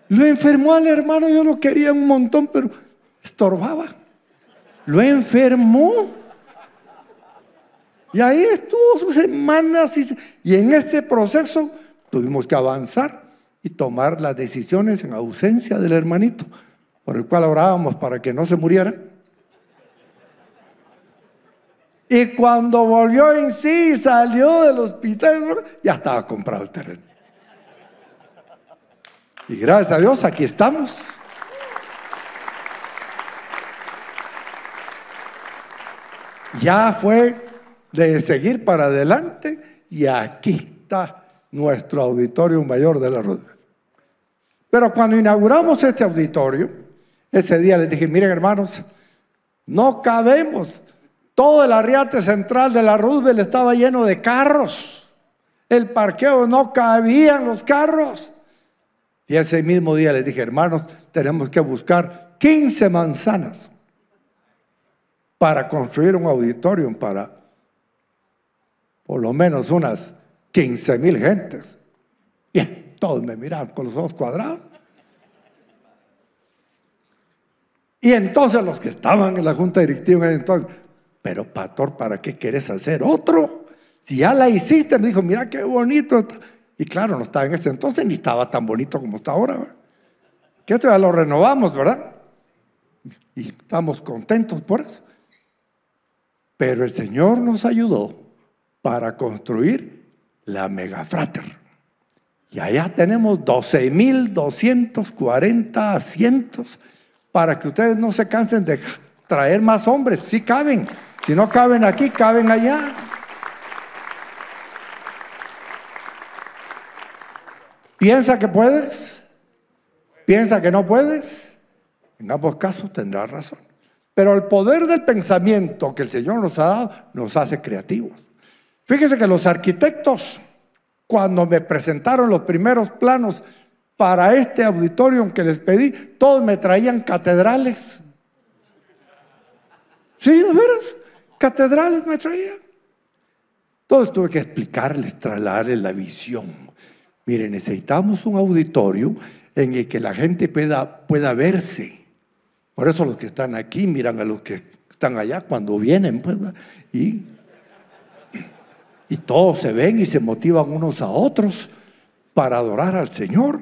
Lo enfermó al hermano, yo lo quería un montón, pero estorbaba. Lo enfermó. Y ahí estuvo sus semanas y, en este proceso tuvimos que avanzar y tomar las decisiones en ausencia del hermanito, por el cual orábamos para que no se muriera y cuando volvió en sí y salió del hospital, ya estaba comprado el terreno. Y gracias a Dios, aquí estamos. Ya fue de seguir para adelante y aquí está nuestro auditorio mayor de la rueda. Pero cuando inauguramos este auditorio, ese día les dije, miren hermanos, no cabemos todo el arriate central de la Roosevelt estaba lleno de carros. El parqueo no cabían los carros. Y ese mismo día les dije, hermanos, tenemos que buscar 15 manzanas para construir un auditorio para por lo menos unas 15 mil gentes. Y todos me miraban con los ojos cuadrados. Y entonces los que estaban en la junta directiva entonces, pero pastor, ¿para qué quieres hacer otro? Si ya la hiciste, me dijo, mira qué bonito. Y claro, no estaba en ese entonces ni estaba tan bonito como está ahora. Que esto ya lo renovamos, ¿verdad? Y estamos contentos por eso. Pero el Señor nos ayudó para construir la megafrater. Y allá tenemos 12.240 asientos para que ustedes no se cansen de traer más hombres. si caben. Si no caben aquí, caben allá. ¿Piensa que puedes? ¿Piensa que no puedes? En ambos casos tendrás razón. Pero el poder del pensamiento que el Señor nos ha dado nos hace creativos. Fíjese que los arquitectos, cuando me presentaron los primeros planos para este auditorio que les pedí, todos me traían catedrales. Sí, de veras. Catedrales me traía? Entonces tuve que explicarles, trasladarles la visión. Miren, necesitamos un auditorio en el que la gente pueda, pueda verse. Por eso los que están aquí miran a los que están allá cuando vienen. Pues, y, y todos se ven y se motivan unos a otros para adorar al Señor.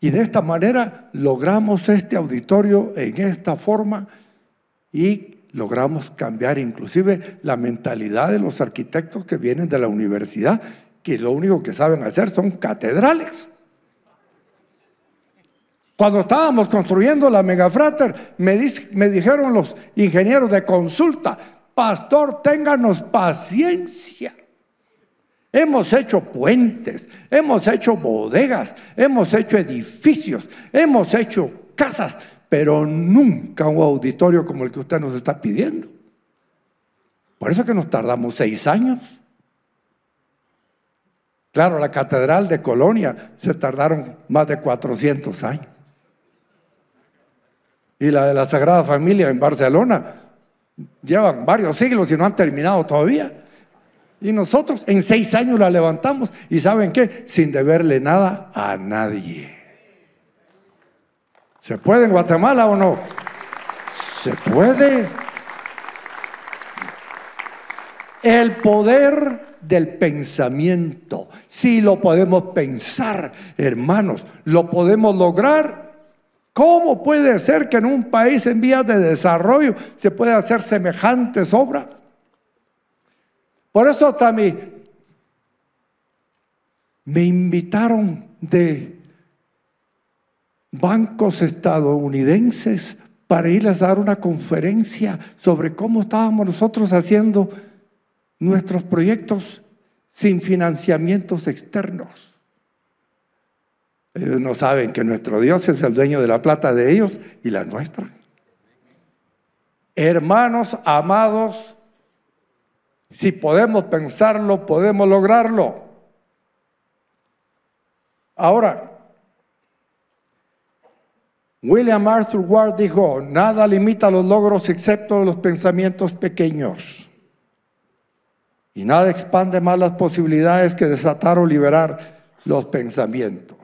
Y de esta manera logramos este auditorio en esta forma y logramos cambiar inclusive la mentalidad de los arquitectos que vienen de la universidad, que lo único que saben hacer son catedrales. Cuando estábamos construyendo la megafrater, me, me dijeron los ingenieros de consulta, pastor, ténganos paciencia. Hemos hecho puentes, hemos hecho bodegas, hemos hecho edificios, hemos hecho casas, pero nunca un auditorio como el que usted nos está pidiendo. Por eso es que nos tardamos seis años. Claro, la catedral de Colonia se tardaron más de 400 años. Y la de la Sagrada Familia en Barcelona llevan varios siglos y no han terminado todavía. Y nosotros en seis años la levantamos y ¿saben qué? Sin deberle nada a nadie. ¿Se puede en Guatemala o no? Se puede. El poder del pensamiento. Si lo podemos pensar, hermanos, lo podemos lograr. ¿Cómo puede ser que en un país en vías de desarrollo se pueda hacer semejantes obras? Por eso, también me invitaron de bancos estadounidenses para irles a dar una conferencia sobre cómo estábamos nosotros haciendo nuestros proyectos sin financiamientos externos. Ellos no saben que nuestro Dios es el dueño de la plata de ellos y la nuestra. Hermanos amados, si podemos pensarlo, podemos lograrlo. Ahora, William Arthur Ward dijo, nada limita los logros excepto los pensamientos pequeños. Y nada expande más las posibilidades que desatar o liberar los pensamientos.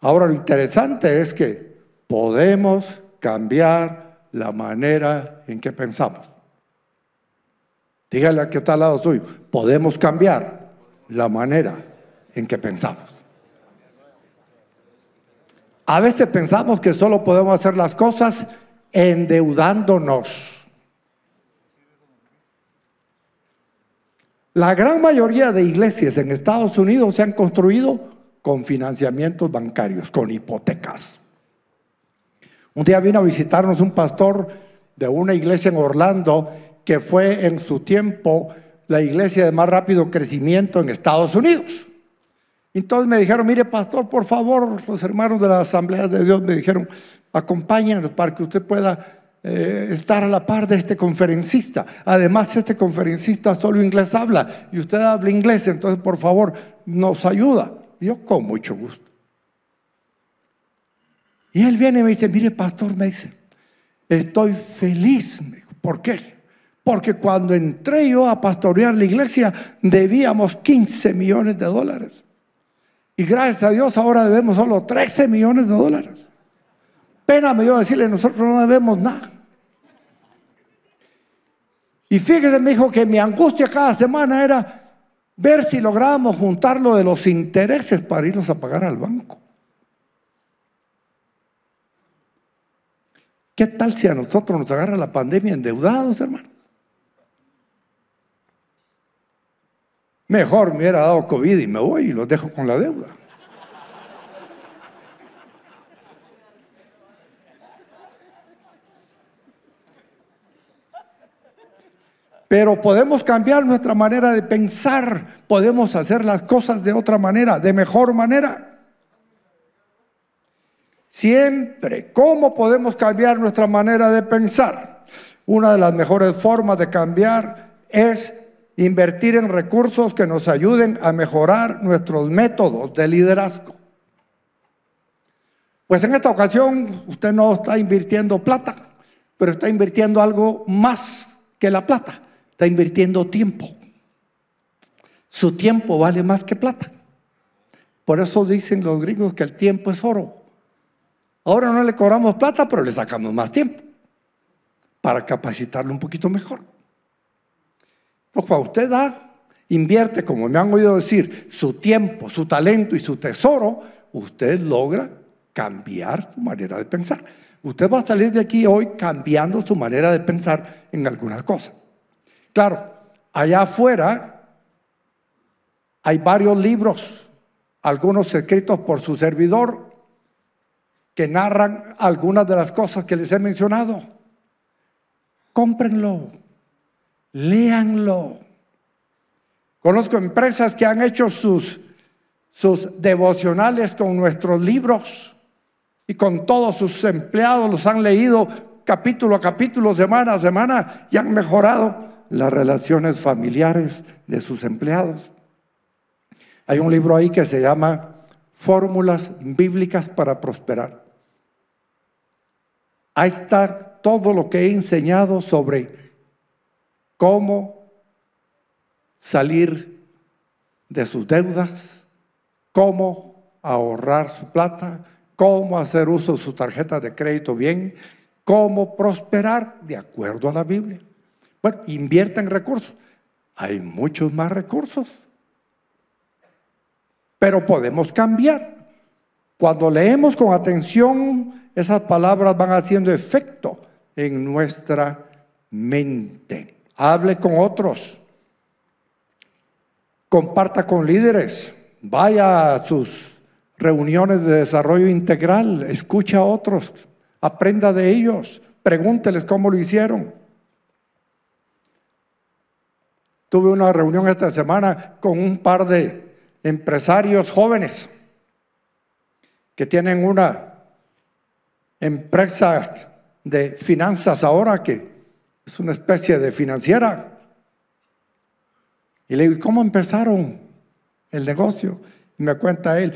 Ahora lo interesante es que podemos cambiar la manera en que pensamos. Dígale al que está al lado suyo, podemos cambiar la manera en que pensamos. A veces pensamos que solo podemos hacer las cosas endeudándonos. La gran mayoría de iglesias en Estados Unidos se han construido con financiamientos bancarios, con hipotecas. Un día vino a visitarnos un pastor de una iglesia en Orlando que fue en su tiempo la iglesia de más rápido crecimiento en Estados Unidos. Entonces me dijeron, mire pastor, por favor, los hermanos de la Asamblea de Dios me dijeron, acompáñanos para que usted pueda eh, estar a la par de este conferencista. Además, este conferencista solo inglés habla y usted habla inglés, entonces por favor nos ayuda. Yo con mucho gusto. Y él viene y me dice, mire pastor, me dice, estoy feliz. ¿Por qué? Porque cuando entré yo a pastorear la iglesia debíamos 15 millones de dólares. Y gracias a Dios ahora debemos solo 13 millones de dólares. Pena me dio decirle, nosotros no debemos nada. Y fíjese, me dijo que mi angustia cada semana era ver si lográbamos juntar lo de los intereses para irnos a pagar al banco. ¿Qué tal si a nosotros nos agarra la pandemia endeudados, hermano? Mejor me hubiera dado COVID y me voy y los dejo con la deuda. Pero podemos cambiar nuestra manera de pensar, podemos hacer las cosas de otra manera, de mejor manera. Siempre, ¿cómo podemos cambiar nuestra manera de pensar? Una de las mejores formas de cambiar es invertir en recursos que nos ayuden a mejorar nuestros métodos de liderazgo. Pues en esta ocasión usted no está invirtiendo plata, pero está invirtiendo algo más que la plata, está invirtiendo tiempo. Su tiempo vale más que plata. Por eso dicen los gringos que el tiempo es oro. Ahora no le cobramos plata, pero le sacamos más tiempo para capacitarlo un poquito mejor cuando pues usted da, invierte, como me han oído decir, su tiempo, su talento y su tesoro, usted logra cambiar su manera de pensar. Usted va a salir de aquí hoy cambiando su manera de pensar en algunas cosas. Claro, allá afuera hay varios libros, algunos escritos por su servidor, que narran algunas de las cosas que les he mencionado. Cómprenlo. Léanlo. Conozco empresas que han hecho sus, sus devocionales con nuestros libros y con todos sus empleados los han leído capítulo a capítulo, semana a semana y han mejorado las relaciones familiares de sus empleados. Hay un libro ahí que se llama Fórmulas Bíblicas para Prosperar. Ahí está todo lo que he enseñado sobre cómo salir de sus deudas, cómo ahorrar su plata, cómo hacer uso de su tarjeta de crédito bien, cómo prosperar de acuerdo a la Biblia. Bueno, en recursos. Hay muchos más recursos. Pero podemos cambiar. Cuando leemos con atención, esas palabras van haciendo efecto en nuestra mente hable con otros, comparta con líderes, vaya a sus reuniones de desarrollo integral, escucha a otros, aprenda de ellos, pregúnteles cómo lo hicieron. Tuve una reunión esta semana con un par de empresarios jóvenes que tienen una empresa de finanzas ahora que es una especie de financiera. Y le digo, cómo empezaron el negocio? Y me cuenta él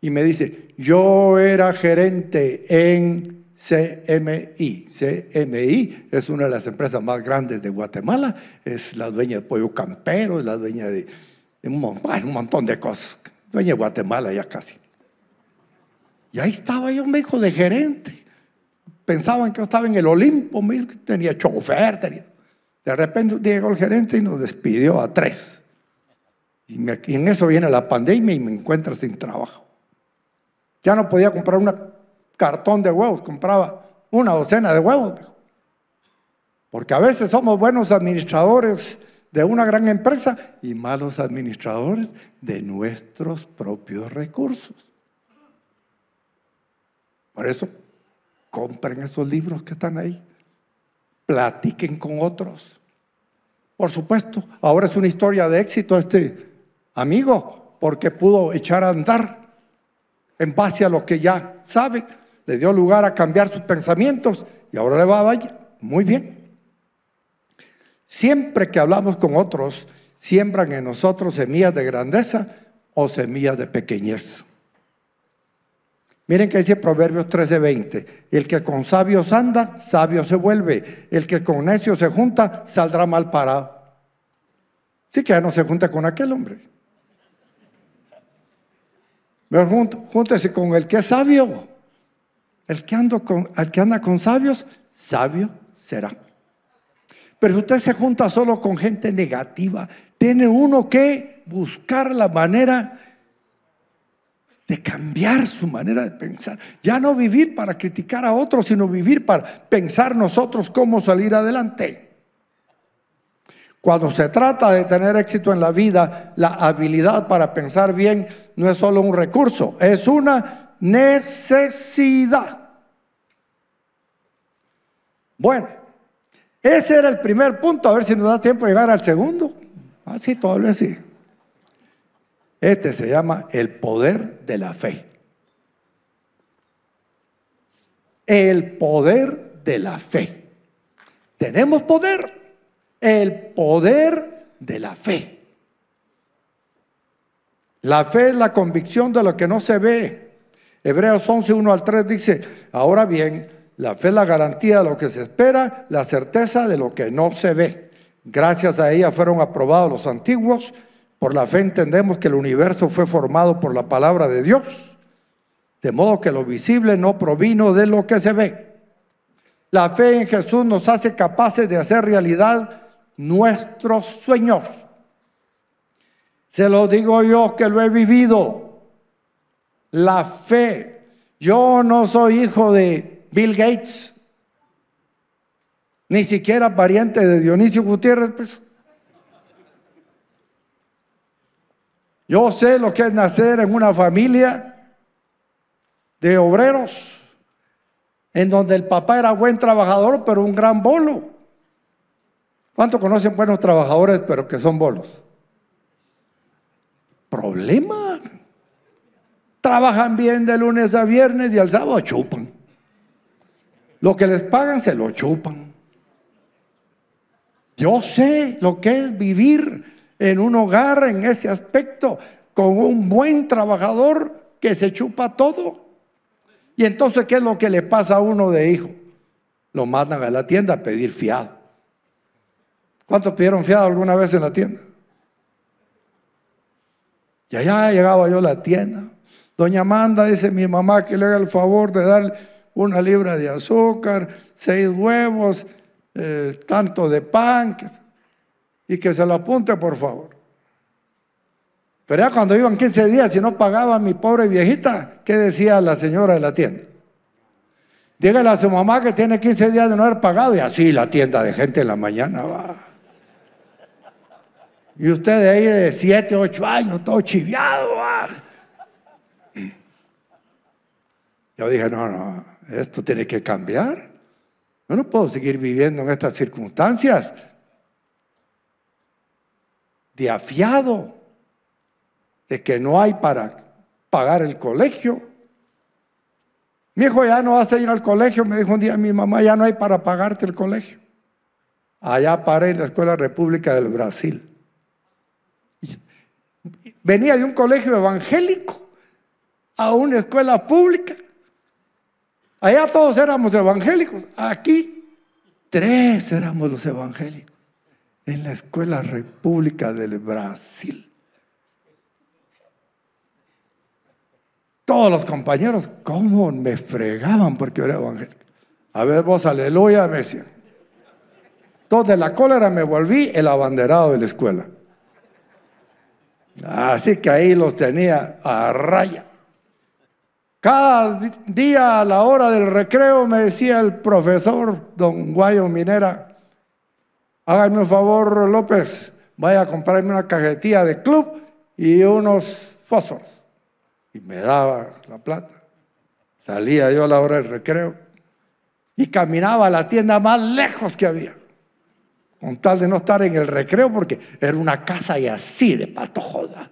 y me dice, yo era gerente en CMI. CMI es una de las empresas más grandes de Guatemala, es la dueña de Pollo Campero, es la dueña de, un, montón, un montón de cosas, dueña de Guatemala ya casi. Y ahí estaba yo, me dijo, de gerente pensaban que estaba en el Olimpo, tenía chofer, tenía... De repente llegó el gerente y nos despidió a tres. Y, en eso viene la pandemia y me encuentro sin trabajo. Ya no podía comprar un cartón de huevos, compraba una docena de huevos. Porque a veces somos buenos administradores de una gran empresa y malos administradores de nuestros propios recursos. Por eso compren esos libros que están ahí, platiquen con otros. Por supuesto, ahora es una historia de éxito este amigo, porque pudo echar a andar en base a lo que ya sabe, le dio lugar a cambiar sus pensamientos y ahora le va muy bien. Siempre que hablamos con otros, siembran en nosotros semillas de grandeza o semillas de pequeñez. Miren que dice Proverbios 13:20, el que con sabios anda, sabio se vuelve, el que con necios se junta, saldrá mal parado. Sí que ya no se junta con aquel hombre. Pero júntese con el que es sabio. El que, con, el que anda con sabios, sabio será. Pero si usted se junta solo con gente negativa, tiene uno que buscar la manera de cambiar su manera de pensar. Ya no vivir para criticar a otros, sino vivir para pensar nosotros cómo salir adelante. Cuando se trata de tener éxito en la vida, la habilidad para pensar bien no es solo un recurso, es una necesidad. Bueno, ese era el primer punto, a ver si nos da tiempo de llegar al segundo. Así, ah, todavía así. Este se llama el poder de la fe. El poder de la fe. Tenemos poder. El poder de la fe. La fe es la convicción de lo que no se ve. Hebreos 11, 1 al 3 dice, ahora bien, la fe es la garantía de lo que se espera, la certeza de lo que no se ve. Gracias a ella fueron aprobados los antiguos por la fe entendemos que el universo fue formado por la palabra de Dios, de modo que lo visible no provino de lo que se ve. La fe en Jesús nos hace capaces de hacer realidad nuestros sueños. Se lo digo yo que lo he vivido. La fe. Yo no soy hijo de Bill Gates, ni siquiera pariente de Dionisio Gutiérrez, pues. Yo sé lo que es nacer en una familia de obreros, en donde el papá era buen trabajador, pero un gran bolo. ¿Cuánto conocen buenos trabajadores, pero que son bolos? Problema. Trabajan bien de lunes a viernes y al sábado chupan. Lo que les pagan se lo chupan. Yo sé lo que es vivir en un hogar en ese aspecto con un buen trabajador que se chupa todo. Y entonces, ¿qué es lo que le pasa a uno de hijo? Lo mandan a la tienda a pedir fiado. ¿Cuántos pidieron fiado alguna vez en la tienda? Y allá llegaba yo a la tienda. Doña Amanda dice mi mamá que le haga el favor de darle una libra de azúcar, seis huevos, eh, tanto de pan. Que y que se lo apunte, por favor. Pero ya cuando iban 15 días, y no pagaba mi pobre viejita, ¿qué decía la señora de la tienda? Dígale a su mamá que tiene 15 días de no haber pagado y así la tienda de gente en la mañana va. Y usted de ahí de 7, 8 años, todo chiviado. Va. Yo dije, no, no, esto tiene que cambiar. Yo no puedo seguir viviendo en estas circunstancias de afiado, de que no hay para pagar el colegio. Mi hijo ya no va a ir al colegio, me dijo un día mi mamá, ya no hay para pagarte el colegio. Allá paré en la Escuela República del Brasil. Venía de un colegio evangélico a una escuela pública. Allá todos éramos evangélicos, aquí tres éramos los evangélicos en la Escuela República del Brasil. Todos los compañeros, ¿cómo me fregaban porque era evangélico? A ver, vos, aleluya, me Entonces, de la cólera me volví el abanderado de la escuela. Así que ahí los tenía a raya. Cada día a la hora del recreo me decía el profesor don Guayo Minera, hágame un favor, López, vaya a comprarme una cajetilla de club y unos fósforos. Y me daba la plata. Salía yo a la hora del recreo y caminaba a la tienda más lejos que había, con tal de no estar en el recreo, porque era una casa y así de pato joda.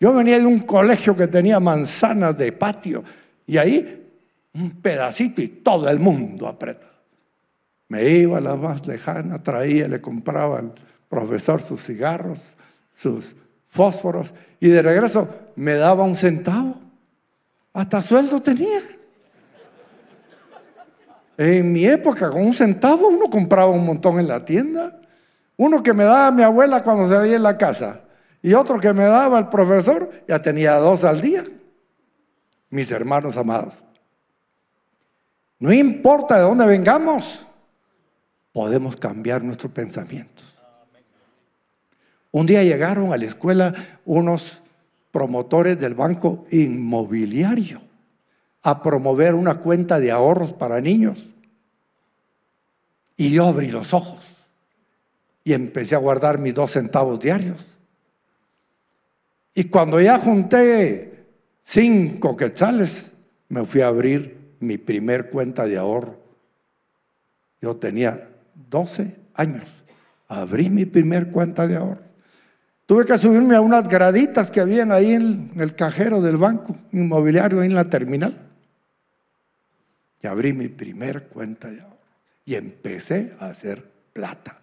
Yo venía de un colegio que tenía manzanas de patio y ahí un pedacito y todo el mundo apretado. Me iba a la más lejana, traía, le compraba al profesor sus cigarros, sus fósforos, y de regreso me daba un centavo. Hasta sueldo tenía. En mi época, con un centavo uno compraba un montón en la tienda. Uno que me daba mi abuela cuando salía en la casa y otro que me daba el profesor, ya tenía dos al día. Mis hermanos amados, no importa de dónde vengamos, podemos cambiar nuestros pensamientos. Un día llegaron a la escuela unos promotores del banco inmobiliario a promover una cuenta de ahorros para niños. Y yo abrí los ojos y empecé a guardar mis dos centavos diarios. Y cuando ya junté cinco quetzales, me fui a abrir mi primer cuenta de ahorro. Yo tenía 12 años. Abrí mi primer cuenta de ahorro. Tuve que subirme a unas graditas que habían ahí en el cajero del banco inmobiliario, en la terminal. Y abrí mi primer cuenta de ahorro. Y empecé a hacer plata.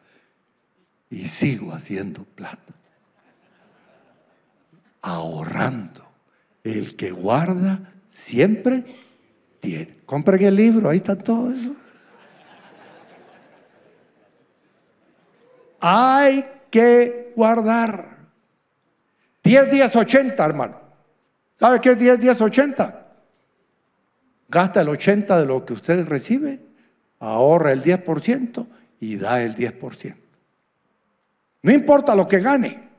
Y sigo haciendo plata. Ahorrando. El que guarda siempre tiene. Compren el libro, ahí está todo eso. hay que guardar. 10 días 80, hermano. ¿Sabe qué es 10 días 80? Gasta el 80 de lo que usted recibe, ahorra el 10% y da el 10%. No importa lo que gane,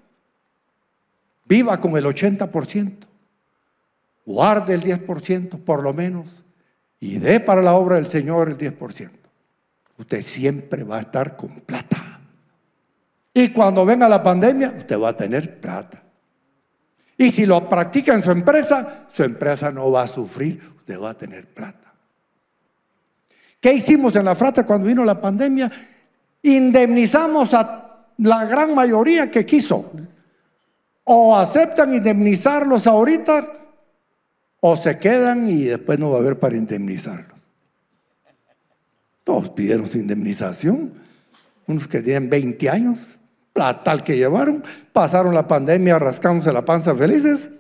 viva con el 80%, guarde el 10% por lo menos y dé para la obra del Señor el 10%. Usted siempre va a estar con plata. Y cuando venga la pandemia, usted va a tener plata. Y si lo practica en su empresa, su empresa no va a sufrir, usted va a tener plata. ¿Qué hicimos en la frata cuando vino la pandemia? Indemnizamos a la gran mayoría que quiso. O aceptan indemnizarlos ahorita, o se quedan y después no va a haber para indemnizarlos. Todos pidieron su indemnización, unos que tienen 20 años, la tal que llevaron, pasaron la pandemia rascándose la panza felices.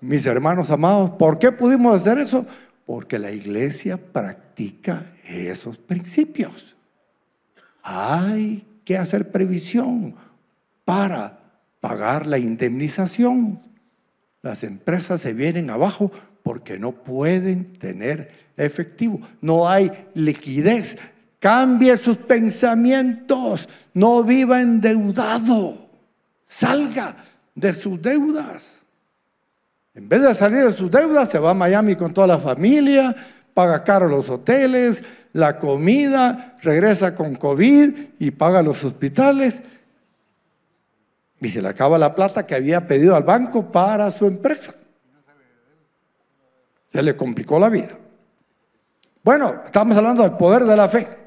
Mis hermanos amados, ¿por qué pudimos hacer eso? Porque la iglesia practica esos principios. Hay que hacer previsión para pagar la indemnización. Las empresas se vienen abajo porque no pueden tener efectivo. No hay liquidez. Cambie sus pensamientos. No viva endeudado. Salga de sus deudas. En vez de salir de sus deudas, se va a Miami con toda la familia, paga caro los hoteles, la comida, regresa con COVID y paga los hospitales. Y se le acaba la plata que había pedido al banco para su empresa. Se le complicó la vida. Bueno, estamos hablando del poder de la fe.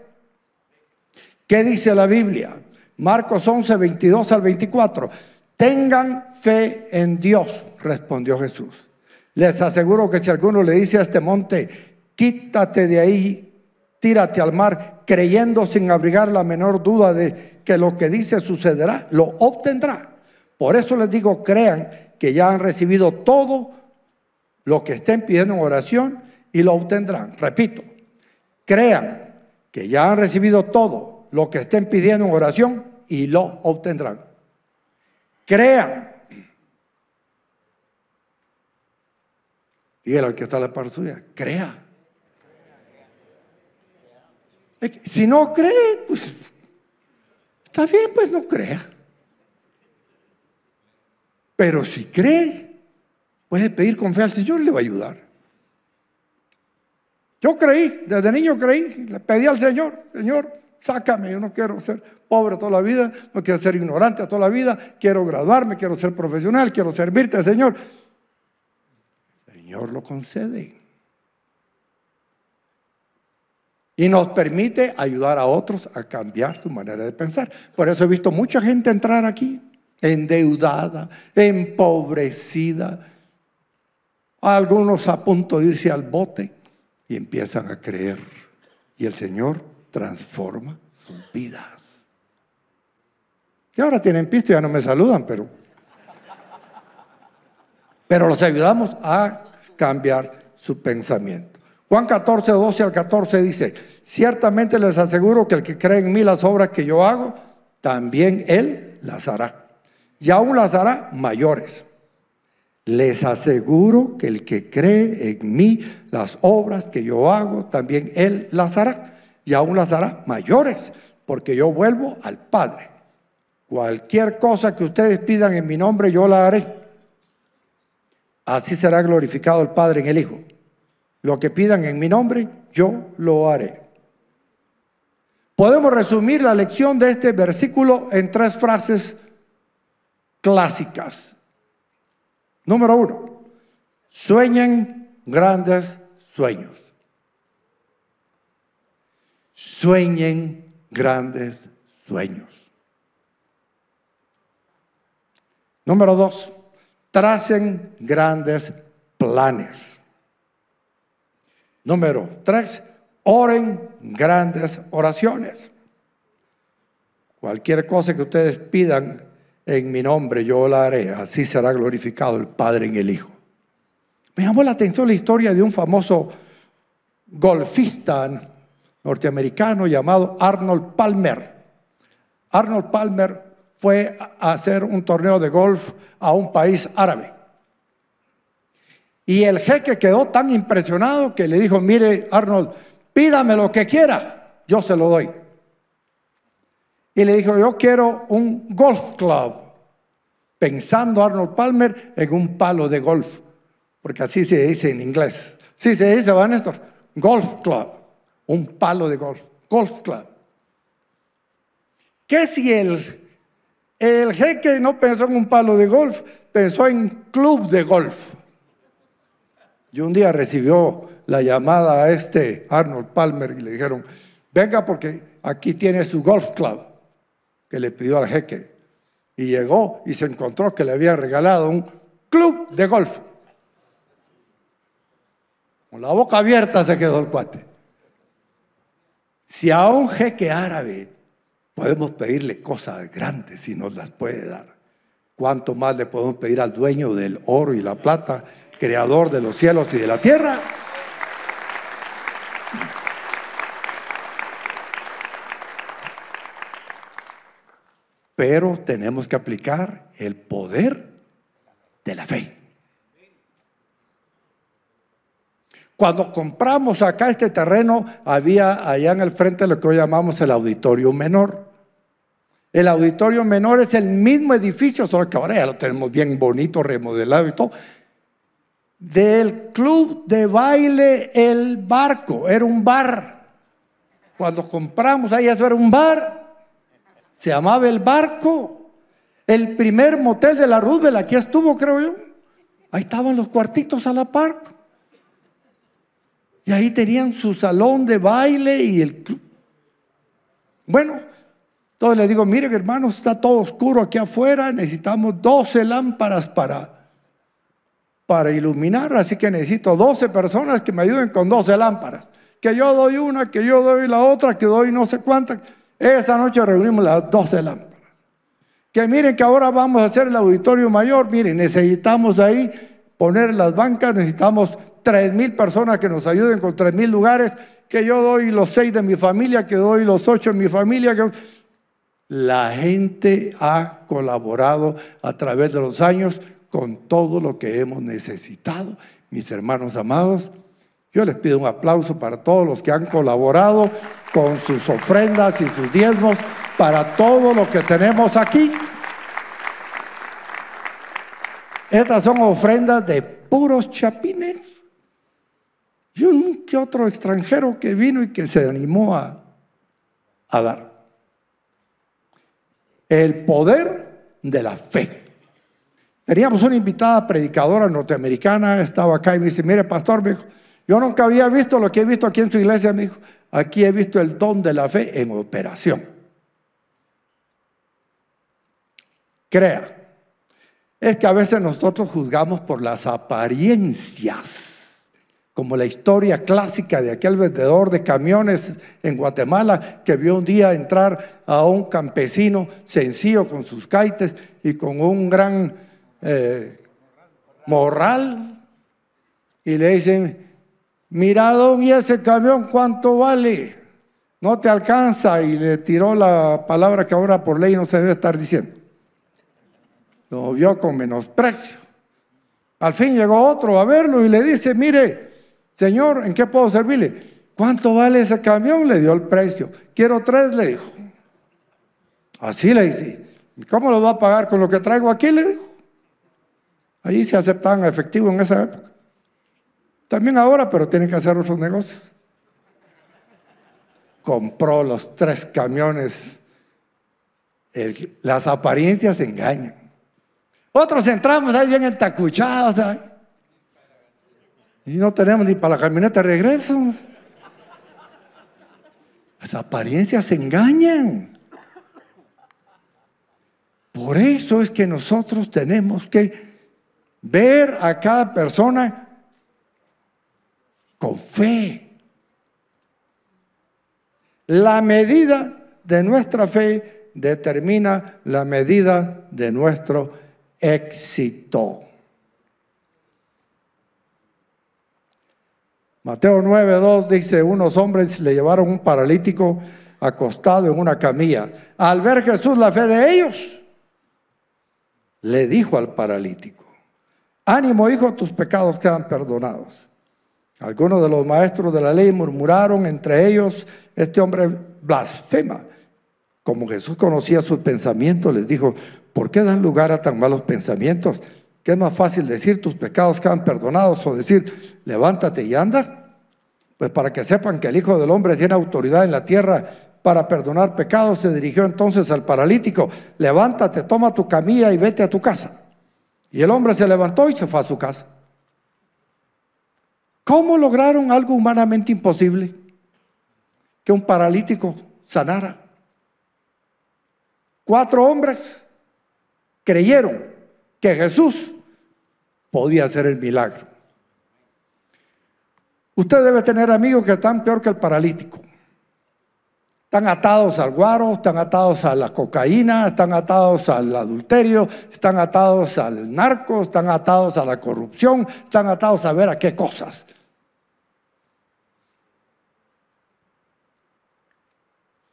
¿Qué dice la Biblia? Marcos 11, 22 al 24. Tengan fe en Dios, respondió Jesús. Les aseguro que si alguno le dice a este monte, quítate de ahí, tírate al mar, creyendo sin abrigar la menor duda de que lo que dice sucederá, lo obtendrá. Por eso les digo, crean que ya han recibido todo lo que estén pidiendo en oración y lo obtendrán. Repito, crean que ya han recibido todo lo que estén pidiendo en oración y lo obtendrán. Crea. Dígale al que está a la par suya, crea. Si no cree, pues está bien, pues no crea. Pero si cree, puede pedir con fe al Señor, le va a ayudar. Yo creí, desde niño creí, le pedí al Señor, Señor, Sácame, yo no quiero ser pobre toda la vida, no quiero ser ignorante toda la vida, quiero graduarme, quiero ser profesional, quiero servirte, Señor. Señor lo concede. Y nos permite ayudar a otros a cambiar su manera de pensar. Por eso he visto mucha gente entrar aquí, endeudada, empobrecida, algunos a punto de irse al bote y empiezan a creer. Y el Señor transforma sus vidas. Y ahora tienen pisto y ya no me saludan, pero. Pero los ayudamos a cambiar su pensamiento. Juan 14, 12 al 14 dice: Ciertamente les aseguro que el que cree en mí las obras que yo hago, también él las hará. Y aún las hará mayores. Les aseguro que el que cree en mí las obras que yo hago, también él las hará y aún las hará mayores, porque yo vuelvo al Padre. Cualquier cosa que ustedes pidan en mi nombre, yo la haré. Así será glorificado el Padre en el Hijo. Lo que pidan en mi nombre, yo lo haré. Podemos resumir la lección de este versículo en tres frases clásicas. Número uno, sueñen grandes sueños. Sueñen grandes sueños. Número dos, tracen grandes planes. Número tres, oren grandes oraciones. Cualquier cosa que ustedes pidan en mi nombre, yo la haré. Así será glorificado el Padre en el Hijo. Me llamó la atención la historia de un famoso golfista norteamericano llamado Arnold Palmer. Arnold Palmer fue a hacer un torneo de golf a un país árabe. Y el jeque quedó tan impresionado que le dijo, mire Arnold, pídame lo que quiera, yo se lo doy. Y le dijo, yo quiero un golf club, pensando Arnold Palmer en un palo de golf, porque así se dice en inglés. Sí se dice, Van Néstor, golf club un palo de golf, golf club. ¿Qué si el, el jeque no pensó en un palo de golf, pensó en club de golf? Y un día recibió la llamada a este Arnold Palmer y le dijeron, venga porque aquí tiene su golf club que le pidió al jeque. Y llegó y se encontró que le había regalado un club de golf. Con la boca abierta se quedó el cuate. Si a un jeque árabe podemos pedirle cosas grandes si nos las puede dar, ¿cuánto más le podemos pedir al dueño del oro y la plata, creador de los cielos y de la tierra? Pero tenemos que aplicar el poder de la fe. Cuando compramos acá este terreno, había allá en el frente lo que hoy llamamos el auditorio menor. El auditorio menor es el mismo edificio, solo que ahora ya lo tenemos bien bonito, remodelado y todo. Del club de baile El Barco, era un bar. Cuando compramos ahí, eso era un bar. Se llamaba El Barco. El primer motel de la Roosevelt, aquí estuvo, creo yo. Ahí estaban los cuartitos a la par. Y ahí tenían su salón de baile y el club. Bueno, entonces les digo, miren hermanos, está todo oscuro aquí afuera, necesitamos 12 lámparas para, para iluminar, así que necesito 12 personas que me ayuden con 12 lámparas. Que yo doy una, que yo doy la otra, que doy no sé cuántas. Esa noche reunimos las 12 lámparas. Que miren que ahora vamos a hacer el auditorio mayor, miren, necesitamos ahí poner las bancas, necesitamos tres mil personas que nos ayuden con tres mil lugares, que yo doy los seis de mi familia, que doy los ocho de mi familia. Que... La gente ha colaborado a través de los años con todo lo que hemos necesitado. Mis hermanos amados, yo les pido un aplauso para todos los que han colaborado con sus ofrendas y sus diezmos, para todo lo que tenemos aquí. Estas son ofrendas de puros chapines y un que otro extranjero que vino y que se animó a, dar. El poder de la fe. Teníamos una invitada predicadora norteamericana, estaba acá y me dice, mire pastor, me dijo, yo nunca había visto lo que he visto aquí en su iglesia, me dijo, aquí he visto el don de la fe en operación. Crea, es que a veces nosotros juzgamos por las apariencias como la historia clásica de aquel vendedor de camiones en Guatemala que vio un día entrar a un campesino sencillo con sus caites y con un gran moral eh, morral y le dicen, mira ¿y ese camión cuánto vale? No te alcanza y le tiró la palabra que ahora por ley no se debe estar diciendo. Lo vio con menosprecio. Al fin llegó otro a verlo y le dice, mire, Señor, ¿en qué puedo servirle? ¿Cuánto vale ese camión? Le dio el precio. Quiero tres, le dijo. Así le dice. ¿Cómo lo va a pagar con lo que traigo aquí? Le dijo. Ahí se aceptaban efectivo en esa época. También ahora, pero tienen que hacer otros negocios. Compró los tres camiones. las apariencias engañan. Otros entramos ahí bien entacuchados. ¿sabes? Y no tenemos ni para la camioneta de regreso. Las apariencias engañan. Por eso es que nosotros tenemos que ver a cada persona con fe. La medida de nuestra fe determina la medida de nuestro éxito. Mateo 9:2 dice, unos hombres le llevaron un paralítico acostado en una camilla. Al ver Jesús la fe de ellos, le dijo al paralítico, ánimo hijo, tus pecados quedan perdonados. Algunos de los maestros de la ley murmuraron entre ellos, este hombre blasfema. Como Jesús conocía sus pensamientos, les dijo, ¿por qué dan lugar a tan malos pensamientos? ¿Qué es más fácil decir tus pecados quedan perdonados o decir levántate y anda? Pues para que sepan que el Hijo del Hombre tiene autoridad en la tierra para perdonar pecados, se dirigió entonces al paralítico, levántate, toma tu camilla y vete a tu casa. Y el hombre se levantó y se fue a su casa. ¿Cómo lograron algo humanamente imposible? Que un paralítico sanara. Cuatro hombres creyeron que Jesús podía hacer el milagro. Usted debe tener amigos que están peor que el paralítico. Están atados al guaro, están atados a la cocaína, están atados al adulterio, están atados al narco, están atados a la corrupción, están atados a ver a qué cosas.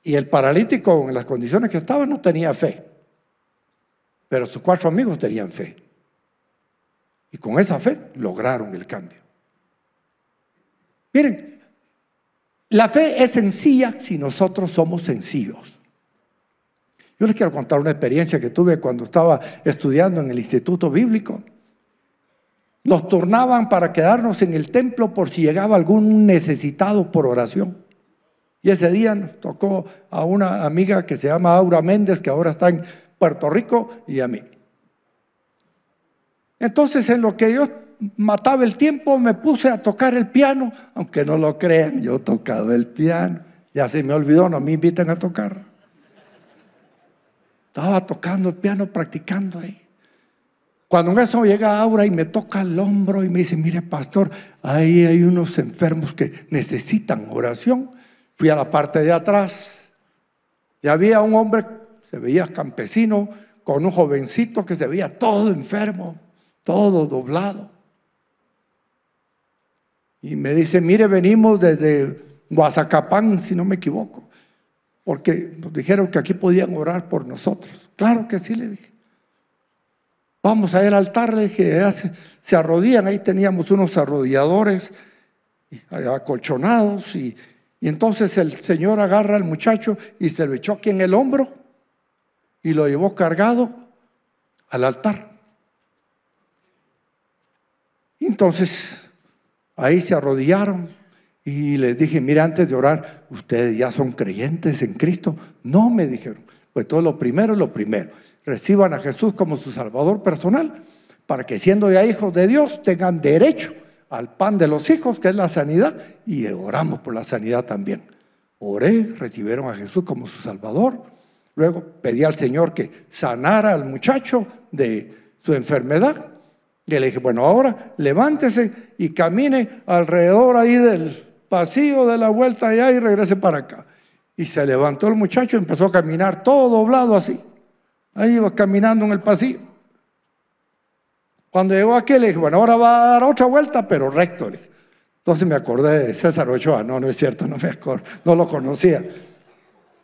Y el paralítico, en las condiciones que estaba, no tenía fe. Pero sus cuatro amigos tenían fe. Y con esa fe lograron el cambio. Miren, la fe es sencilla si nosotros somos sencillos. Yo les quiero contar una experiencia que tuve cuando estaba estudiando en el Instituto Bíblico. Nos tornaban para quedarnos en el templo por si llegaba algún necesitado por oración. Y ese día nos tocó a una amiga que se llama Aura Méndez, que ahora está en Puerto Rico, y a mí. Entonces, en lo que yo mataba el tiempo me puse a tocar el piano, aunque no lo crean, yo he tocado el piano. Ya se me olvidó, no me invitan a tocar. Estaba tocando el piano, practicando ahí. Cuando en eso llega Aura y me toca el hombro y me dice, mire pastor, ahí hay unos enfermos que necesitan oración. Fui a la parte de atrás y había un hombre, se veía campesino, con un jovencito que se veía todo enfermo, todo doblado. Y me dice, mire, venimos desde Guazacapán, si no me equivoco, porque nos dijeron que aquí podían orar por nosotros. Claro que sí, le dije. Vamos a ir al altar, le dije, se, arrodían arrodillan, ahí teníamos unos arrodilladores acolchonados y, y entonces el Señor agarra al muchacho y se lo echó aquí en el hombro y lo llevó cargado al altar. Entonces ahí se arrodillaron y les dije, mira, antes de orar, ustedes ya son creyentes en Cristo. No, me dijeron. Pues todo lo primero es lo primero. Reciban a Jesús como su Salvador personal, para que siendo ya hijos de Dios tengan derecho al pan de los hijos, que es la sanidad, y oramos por la sanidad también. Oré, recibieron a Jesús como su Salvador. Luego pedí al Señor que sanara al muchacho de su enfermedad y le dije, bueno, ahora levántese y camine alrededor ahí del pasillo de la vuelta allá y regrese para acá. Y se levantó el muchacho y empezó a caminar todo doblado así. Ahí iba caminando en el pasillo. Cuando llegó aquí le dije, bueno, ahora va a dar otra vuelta, pero recto. Entonces me acordé de César Ochoa. No, no es cierto, no me acuerdo, no lo conocía.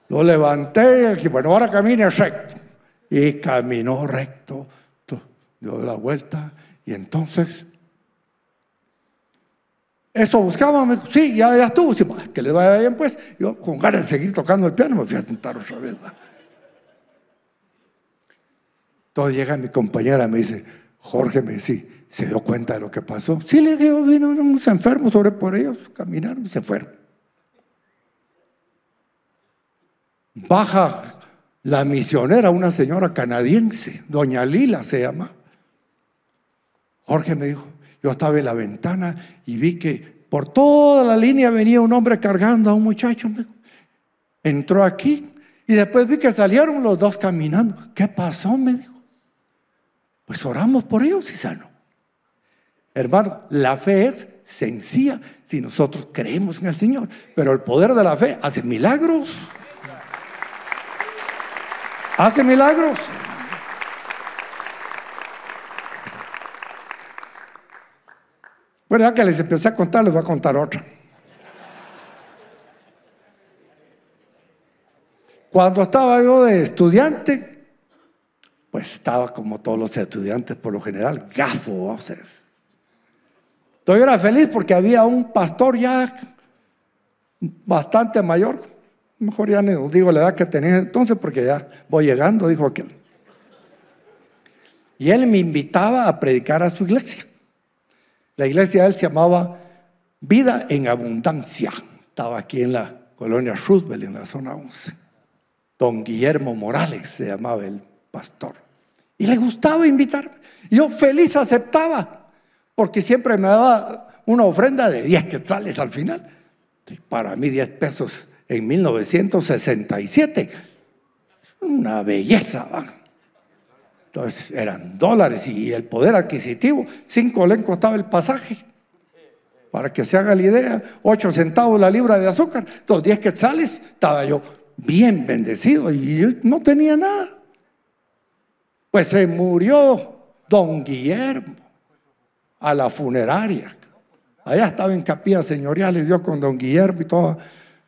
Lo levanté y le dije, bueno, ahora camine recto. Y caminó recto, dio la vuelta y entonces, eso buscábamos, sí, ya, estuvo, ah, que le vaya bien pues. Yo con ganas de seguir tocando el piano me fui a sentar otra vez. Entonces llega mi compañera, me dice, Jorge, me dice, ¿se dio cuenta de lo que pasó? Sí, le digo, vino unos enfermos, sobre por ellos, caminaron y se fueron. Baja la misionera, una señora canadiense, doña Lila se llama. Jorge me dijo, yo estaba en la ventana y vi que por toda la línea venía un hombre cargando a un muchacho. Entró aquí y después vi que salieron los dos caminando. ¿Qué pasó? Me dijo. Pues oramos por ellos y sano. Hermano, la fe es sencilla si nosotros creemos en el Señor, pero el poder de la fe hace milagros. Hace milagros. Bueno, ya que les empecé a contar, les voy a contar otra. Cuando estaba yo de estudiante, pues estaba como todos los estudiantes por lo general, gafo. O entonces yo era feliz porque había un pastor ya bastante mayor. Mejor ya no digo la edad que tenía entonces porque ya voy llegando, dijo aquel. Y él me invitaba a predicar a su iglesia. La iglesia de él se llamaba Vida en Abundancia. Estaba aquí en la colonia Roosevelt, en la zona 11. Don Guillermo Morales se llamaba el pastor. Y le gustaba invitarme. Yo feliz aceptaba, porque siempre me daba una ofrenda de 10 quetzales al final. para mí 10 pesos en 1967. Una belleza, entonces eran dólares y el poder adquisitivo, cinco le costaba el pasaje. Para que se haga la idea, ocho centavos la libra de azúcar, dos diez quetzales, estaba yo bien bendecido y no tenía nada. Pues se murió don Guillermo a la funeraria. Allá estaba en capillas señoriales, dios con don Guillermo y toda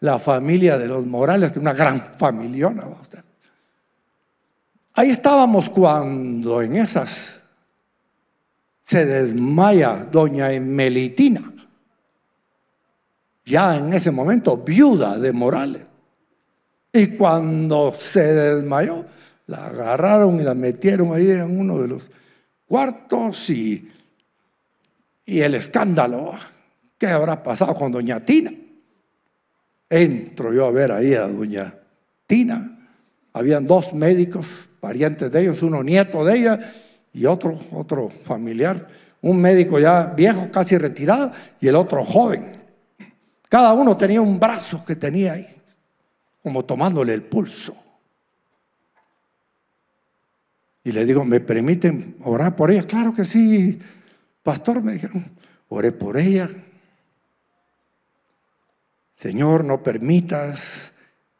la familia de los Morales, que una gran familiona. ¿va usted? Ahí estábamos cuando en esas se desmaya doña Emelitina, ya en ese momento viuda de Morales. Y cuando se desmayó, la agarraron y la metieron ahí en uno de los cuartos y, y el escándalo. Ah, ¿Qué habrá pasado con doña Tina? Entro yo a ver ahí a doña Tina. Habían dos médicos parientes de ellos, uno nieto de ella y otro, otro familiar, un médico ya viejo, casi retirado, y el otro joven. Cada uno tenía un brazo que tenía ahí, como tomándole el pulso. Y le digo, ¿me permiten orar por ella? Claro que sí, pastor, me dijeron, oré por ella. Señor, no permitas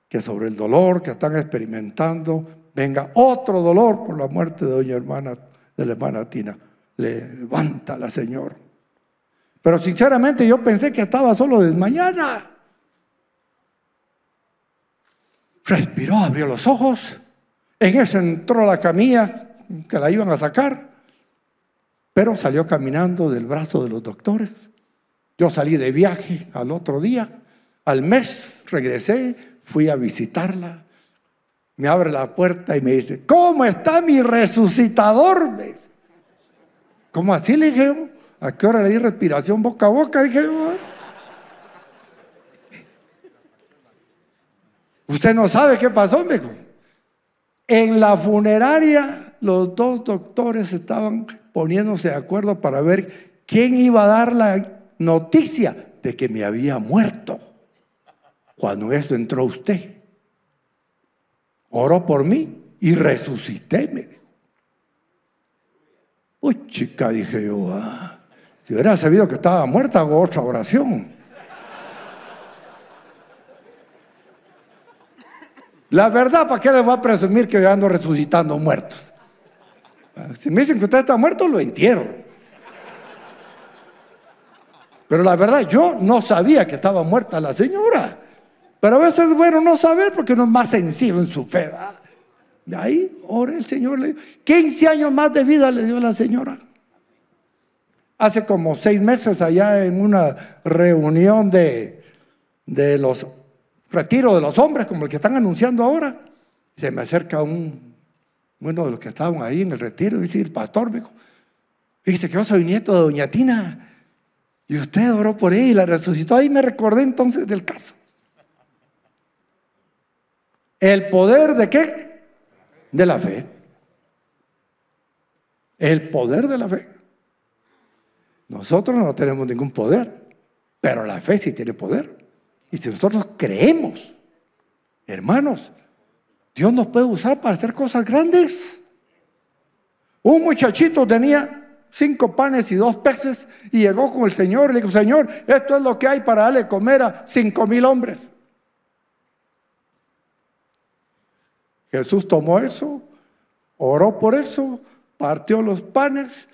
que sobre el dolor que están experimentando venga otro dolor por la muerte de doña hermana, de la hermana Tina. Levanta la Señor. Pero sinceramente yo pensé que estaba solo de mañana. Respiró, abrió los ojos. En eso entró la camilla que la iban a sacar. Pero salió caminando del brazo de los doctores. Yo salí de viaje al otro día. Al mes regresé, fui a visitarla me abre la puerta y me dice, ¿cómo está mi resucitador? ¿Cómo así le dije? ¿A qué hora le di respiración boca a boca? Dije ¿eh? Usted no sabe qué pasó, me En la funeraria los dos doctores estaban poniéndose de acuerdo para ver quién iba a dar la noticia de que me había muerto. Cuando esto entró usted oró por mí y resucitéme Uy, chica, dije yo, ah, si hubiera sabido que estaba muerta, hago otra oración. La verdad, ¿para qué les voy a presumir que yo ando resucitando muertos? Ah, si me dicen que usted está muerto, lo entierro. Pero la verdad, yo no sabía que estaba muerta la señora. Pero a veces es bueno no saber porque uno es más sencillo en su fe. Ahí ora el Señor. Le 15 años más de vida le dio la señora. Hace como seis meses allá en una reunión de, de los retiros de los hombres, como el que están anunciando ahora, se me acerca un, bueno, de los que estaban ahí en el retiro, y dice, pastor, me dice que yo soy nieto de doña Tina, y usted oró por ella y la resucitó. Ahí me recordé entonces del caso. El poder de qué? De la fe. El poder de la fe. Nosotros no tenemos ningún poder, pero la fe sí tiene poder. Y si nosotros creemos, hermanos, Dios nos puede usar para hacer cosas grandes. Un muchachito tenía cinco panes y dos peces y llegó con el Señor y le dijo, Señor, esto es lo que hay para darle comer a cinco mil hombres. Jesús tomó eso, oró por eso, partió los panes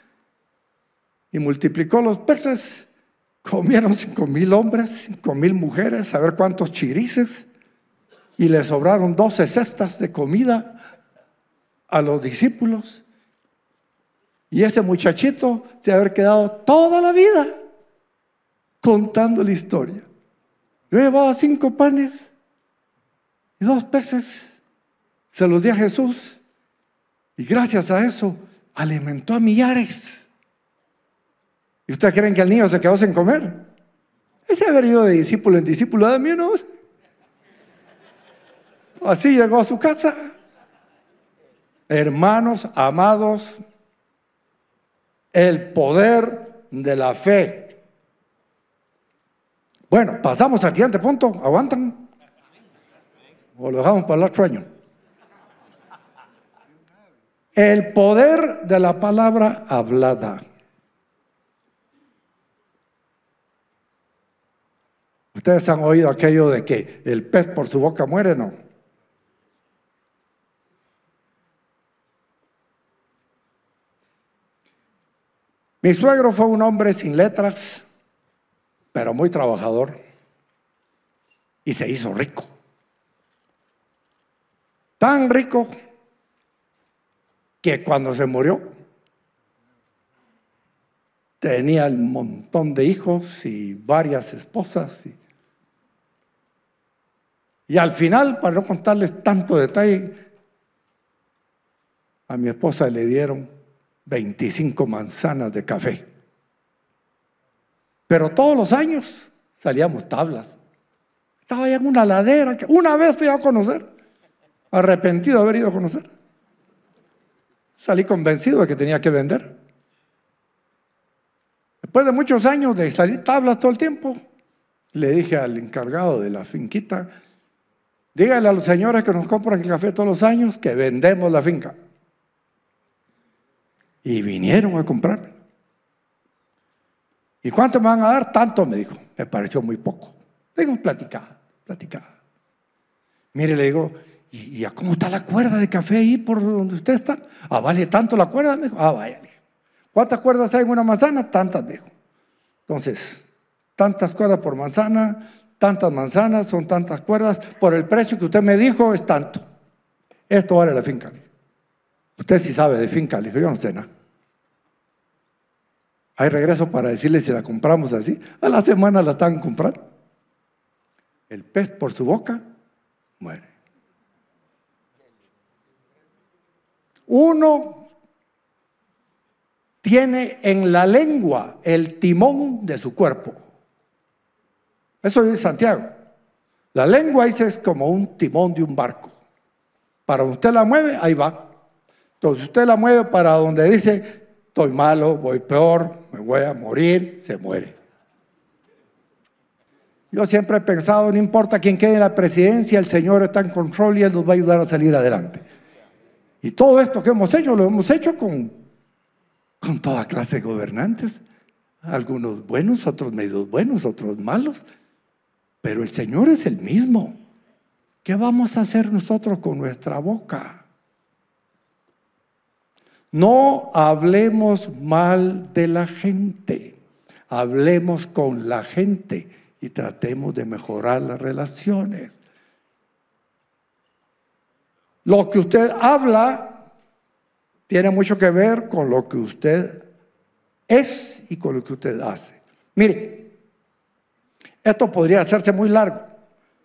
y multiplicó los peces. Comieron cinco mil hombres, cinco mil mujeres, a ver cuántos chirices. Y le sobraron doce cestas de comida a los discípulos. Y ese muchachito se haber quedado toda la vida contando la historia. Yo llevaba cinco panes y dos peces se los dio a Jesús y gracias a eso alimentó a millares. ¿Y ustedes creen que el niño se quedó sin comer? Ese haber ido de discípulo en discípulo de ¿eh, mí, ¿no? Así llegó a su casa. Hermanos, amados, el poder de la fe. Bueno, pasamos al siguiente punto. ¿Aguantan? ¿O lo dejamos para el otro año? El poder de la palabra hablada. Ustedes han oído aquello de que el pez por su boca muere, ¿no? Mi suegro fue un hombre sin letras, pero muy trabajador, y se hizo rico. Tan rico que cuando se murió tenía un montón de hijos y varias esposas. Y, al final, para no contarles tanto detalle, a mi esposa le dieron 25 manzanas de café. Pero todos los años salíamos tablas. Estaba en una ladera que una vez fui a conocer, arrepentido de haber ido a conocer. Salí convencido de que tenía que vender. Después de muchos años de salir tablas todo el tiempo, le dije al encargado de la finquita, dígale a los señores que nos compran el café todos los años que vendemos la finca. Y vinieron a comprarme. ¿Y cuánto me van a dar? Tanto, me dijo. Me pareció muy poco. Digo, platicada, platicada. Mire, le digo, ¿Y, a cómo está la cuerda de café ahí por donde usted está? Ah, vale tanto la cuerda, me dijo. Ah, vaya, dijo. ¿Cuántas cuerdas hay en una manzana? Tantas, dijo. Entonces, tantas cuerdas por manzana, tantas manzanas, son tantas cuerdas, por el precio que usted me dijo es tanto. Esto vale la finca. Usted sí sabe de finca, le dijo, yo no sé nada. Ahí regreso para decirle si la compramos así. A la semana la están comprando. El pez por su boca muere. Uno tiene en la lengua el timón de su cuerpo. Eso dice Santiago. La lengua dice es como un timón de un barco. Para donde usted la mueve, ahí va. Entonces usted la mueve para donde dice, estoy malo, voy peor, me voy a morir, se muere. Yo siempre he pensado, no importa quién quede en la presidencia, el Señor está en control y Él nos va a ayudar a salir adelante. Y todo esto que hemos hecho lo hemos hecho con, con toda clase de gobernantes, algunos buenos, otros medios buenos, otros malos, pero el Señor es el mismo. ¿Qué vamos a hacer nosotros con nuestra boca? No hablemos mal de la gente, hablemos con la gente y tratemos de mejorar las relaciones. Lo que usted habla tiene mucho que ver con lo que usted es y con lo que usted hace. Mire, esto podría hacerse muy largo,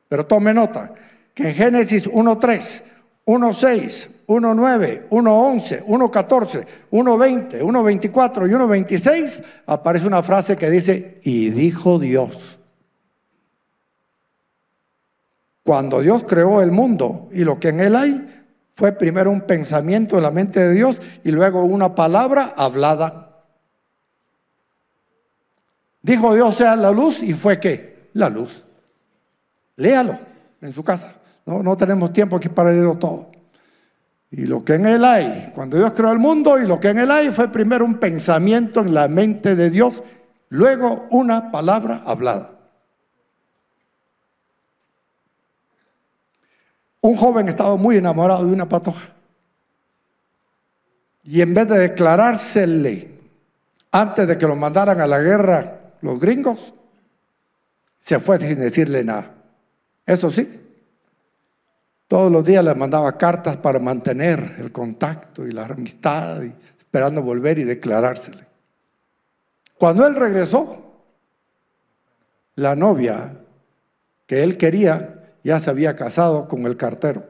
pero tome nota que en Génesis 1.3, 1.6, 1.9, 1.11, 1.14, 1.20, 1.24 y 1.26 aparece una frase que dice, y dijo Dios. Cuando Dios creó el mundo y lo que en él hay, fue primero un pensamiento en la mente de Dios y luego una palabra hablada. Dijo Dios sea la luz y fue qué? La luz. Léalo en su casa. No, no tenemos tiempo aquí para leerlo todo. Y lo que en él hay, cuando Dios creó el mundo y lo que en él hay fue primero un pensamiento en la mente de Dios, luego una palabra hablada. Un joven estaba muy enamorado de una patoja. Y en vez de declarársele antes de que lo mandaran a la guerra los gringos, se fue sin decirle nada. Eso sí, todos los días le mandaba cartas para mantener el contacto y la amistad, y esperando volver y declarársele. Cuando él regresó, la novia que él quería ya se había casado con el cartero.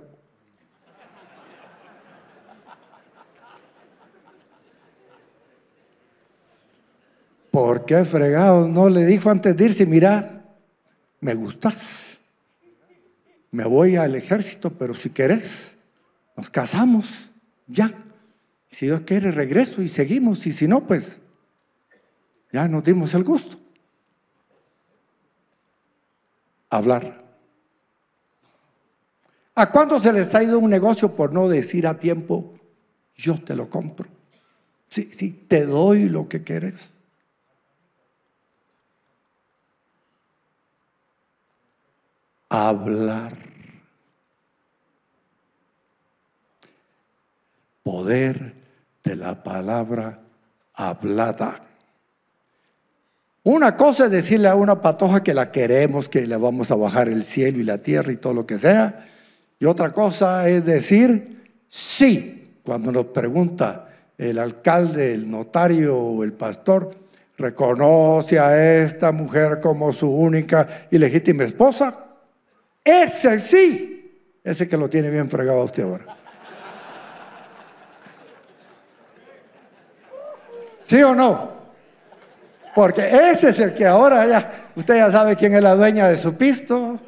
¿Por qué fregado no le dijo antes de irse, mira, me gustas, me voy al ejército, pero si querés, nos casamos, ya. Si Dios quiere, regreso y seguimos, y si no, pues ya nos dimos el gusto. Hablar. ¿A cuánto se les ha ido un negocio por no decir a tiempo, yo te lo compro? Sí, sí, te doy lo que quieres. Hablar. Poder de la palabra hablada. Una cosa es decirle a una patoja que la queremos, que le vamos a bajar el cielo y la tierra y todo lo que sea. Y otra cosa es decir sí cuando nos pregunta el alcalde, el notario o el pastor, reconoce a esta mujer como su única y legítima esposa. Ese sí, ese que lo tiene bien fregado a usted ahora. ¿Sí o no? Porque ese es el que ahora ya, usted ya sabe quién es la dueña de su pisto,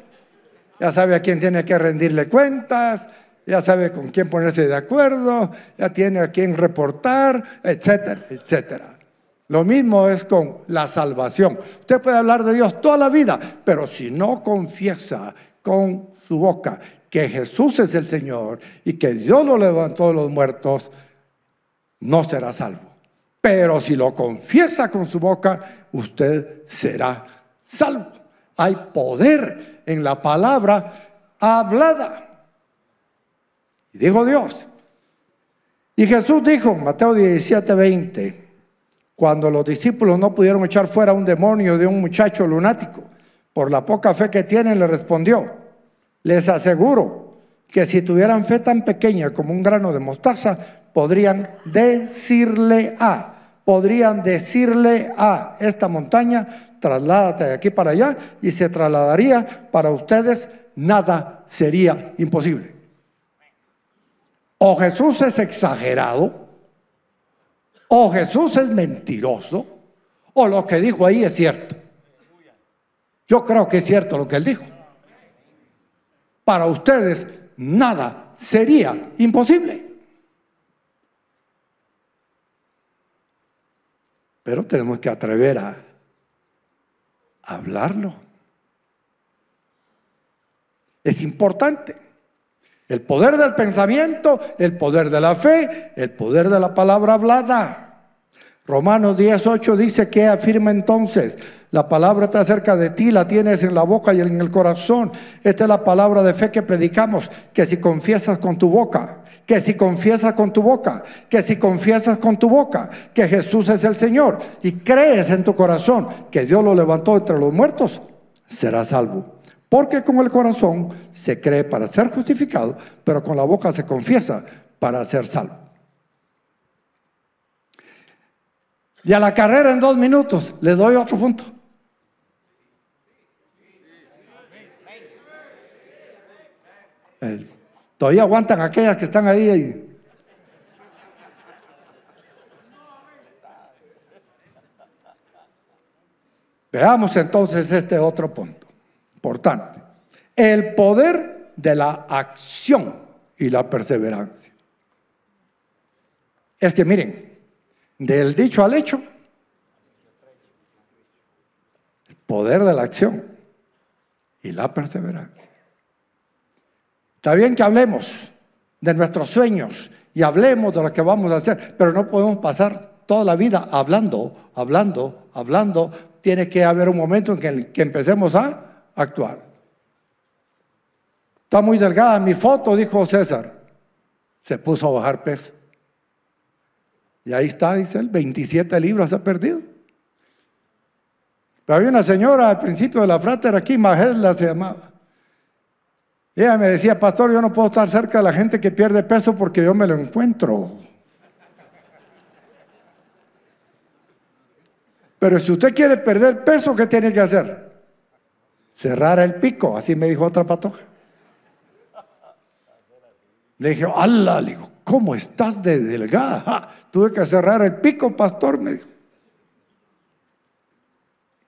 ya sabe a quién tiene que rendirle cuentas, ya sabe con quién ponerse de acuerdo, ya tiene a quién reportar, etcétera, etcétera. Lo mismo es con la salvación. Usted puede hablar de Dios toda la vida, pero si no confiesa con su boca que Jesús es el Señor y que Dios lo levantó de los muertos, no será salvo. Pero si lo confiesa con su boca, usted será salvo. Hay poder en la palabra hablada. Y dijo Dios. Y Jesús dijo, Mateo 17, 20, cuando los discípulos no pudieron echar fuera un demonio de un muchacho lunático, por la poca fe que tienen, le respondió, les aseguro que si tuvieran fe tan pequeña como un grano de mostaza, podrían decirle a, podrían decirle a esta montaña, trasládate de aquí para allá y se trasladaría para ustedes, nada sería imposible. O Jesús es exagerado, o Jesús es mentiroso, o lo que dijo ahí es cierto. Yo creo que es cierto lo que él dijo. Para ustedes nada sería imposible. Pero tenemos que atrever a hablarlo. Es importante. El poder del pensamiento, el poder de la fe, el poder de la palabra hablada. Romanos 18 dice que afirma entonces, la palabra está cerca de ti, la tienes en la boca y en el corazón. Esta es la palabra de fe que predicamos, que si confiesas con tu boca que si confiesas con tu boca, que si confiesas con tu boca que Jesús es el Señor y crees en tu corazón que Dios lo levantó entre los muertos, serás salvo. Porque con el corazón se cree para ser justificado, pero con la boca se confiesa para ser salvo. Y a la carrera en dos minutos le doy otro punto. El Todavía aguantan aquellas que están ahí. Veamos entonces este otro punto importante. El poder de la acción y la perseverancia. Es que miren, del dicho al hecho, el poder de la acción y la perseverancia. Está bien que hablemos de nuestros sueños y hablemos de lo que vamos a hacer, pero no podemos pasar toda la vida hablando, hablando, hablando. Tiene que haber un momento en que, empecemos a actuar. Está muy delgada mi foto, dijo César. Se puso a bajar peso. Y ahí está, dice él, 27 libras ha perdido. Pero había una señora al principio de la era aquí, Majesla se llamaba ella me decía, pastor, yo no puedo estar cerca de la gente que pierde peso porque yo me lo encuentro. Pero si usted quiere perder peso, ¿qué tiene que hacer? Cerrar el pico, así me dijo otra patoja. Le dije, ala, le digo, ¿cómo estás de delgada? tuve que cerrar el pico, pastor, me dijo.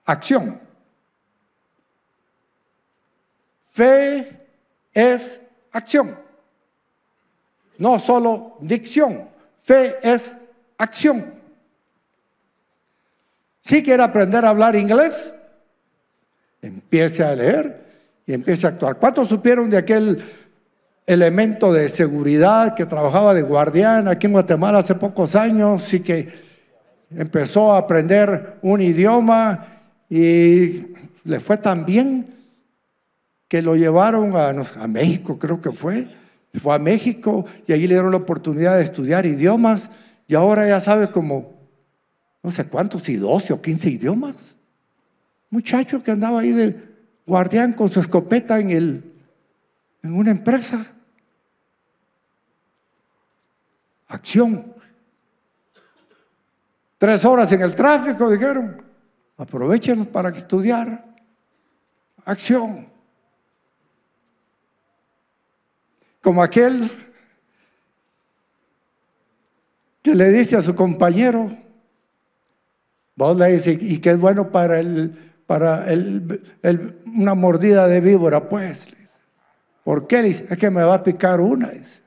Acción. Fe es acción. No solo dicción. Fe es acción. Si quiere aprender a hablar inglés, empiece a leer y empiece a actuar. ¿Cuántos supieron de aquel elemento de seguridad que trabajaba de guardián aquí en Guatemala hace pocos años y que empezó a aprender un idioma y le fue tan bien lo llevaron a, México, creo que fue. Fue a México y allí le dieron la oportunidad de estudiar idiomas y ahora ya sabe como, no sé cuántos, si 12 o 15 idiomas. Muchacho que andaba ahí de guardián con su escopeta en, el, en una empresa. Acción. Tres horas en el tráfico, dijeron. Aprovechenos para estudiar. Acción. Como aquel que le dice a su compañero, vos le dices, y que es bueno para, para una mordida de víbora, pues. ¿Por qué? Le dice, es que me va a picar una. Dice.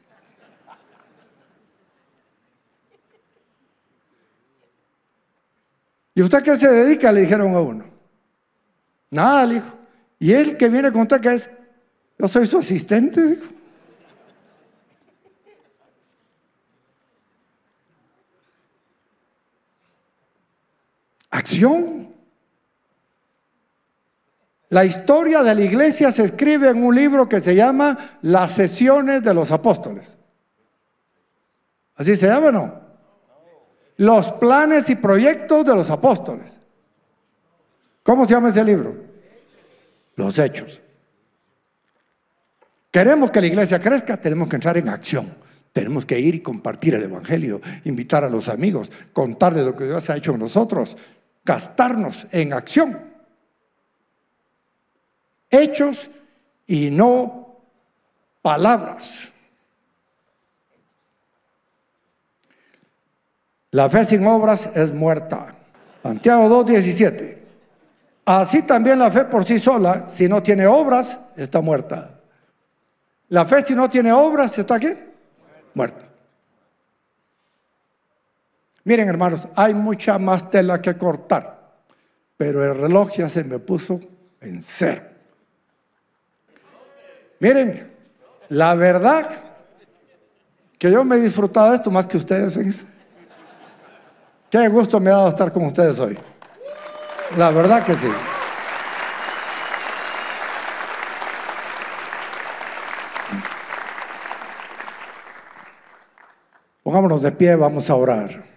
¿Y usted qué se dedica? Le dijeron a uno. Nada, le dijo. Y él que viene con usted, que es, yo soy su asistente, dijo. acción. La historia de la iglesia se escribe en un libro que se llama Las sesiones de los apóstoles. ¿Así se llama no? Los planes y proyectos de los apóstoles. ¿Cómo se llama ese libro? Los hechos. Queremos que la iglesia crezca, tenemos que entrar en acción. Tenemos que ir y compartir el Evangelio, invitar a los amigos, contar de lo que Dios ha hecho en nosotros gastarnos en acción. Hechos y no palabras. La fe sin obras es muerta. Santiago 2.17. Así también la fe por sí sola, si no tiene obras, está muerta. La fe si no tiene obras, ¿está qué? Muerta. Miren hermanos, hay mucha más tela que cortar, pero el reloj ya se me puso en cero. Miren, la verdad que yo me he disfrutado de esto más que ustedes, Qué gusto me ha dado estar con ustedes hoy. La verdad que sí. Pongámonos de pie, vamos a orar.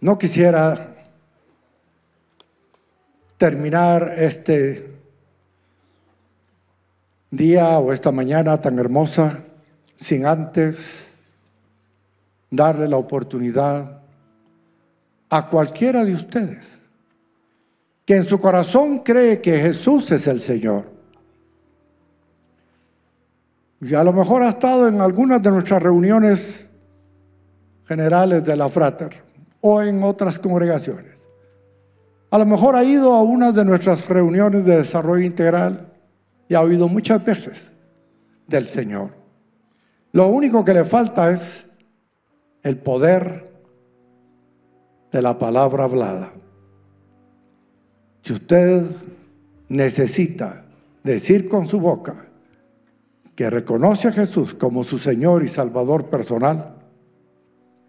No quisiera terminar este día o esta mañana tan hermosa sin antes darle la oportunidad a cualquiera de ustedes que en su corazón cree que Jesús es el Señor. Y a lo mejor ha estado en algunas de nuestras reuniones generales de la Frater o en otras congregaciones. A lo mejor ha ido a una de nuestras reuniones de desarrollo integral y ha oído muchas veces del Señor. Lo único que le falta es el poder de la palabra hablada. Si usted necesita decir con su boca que reconoce a Jesús como su Señor y Salvador personal,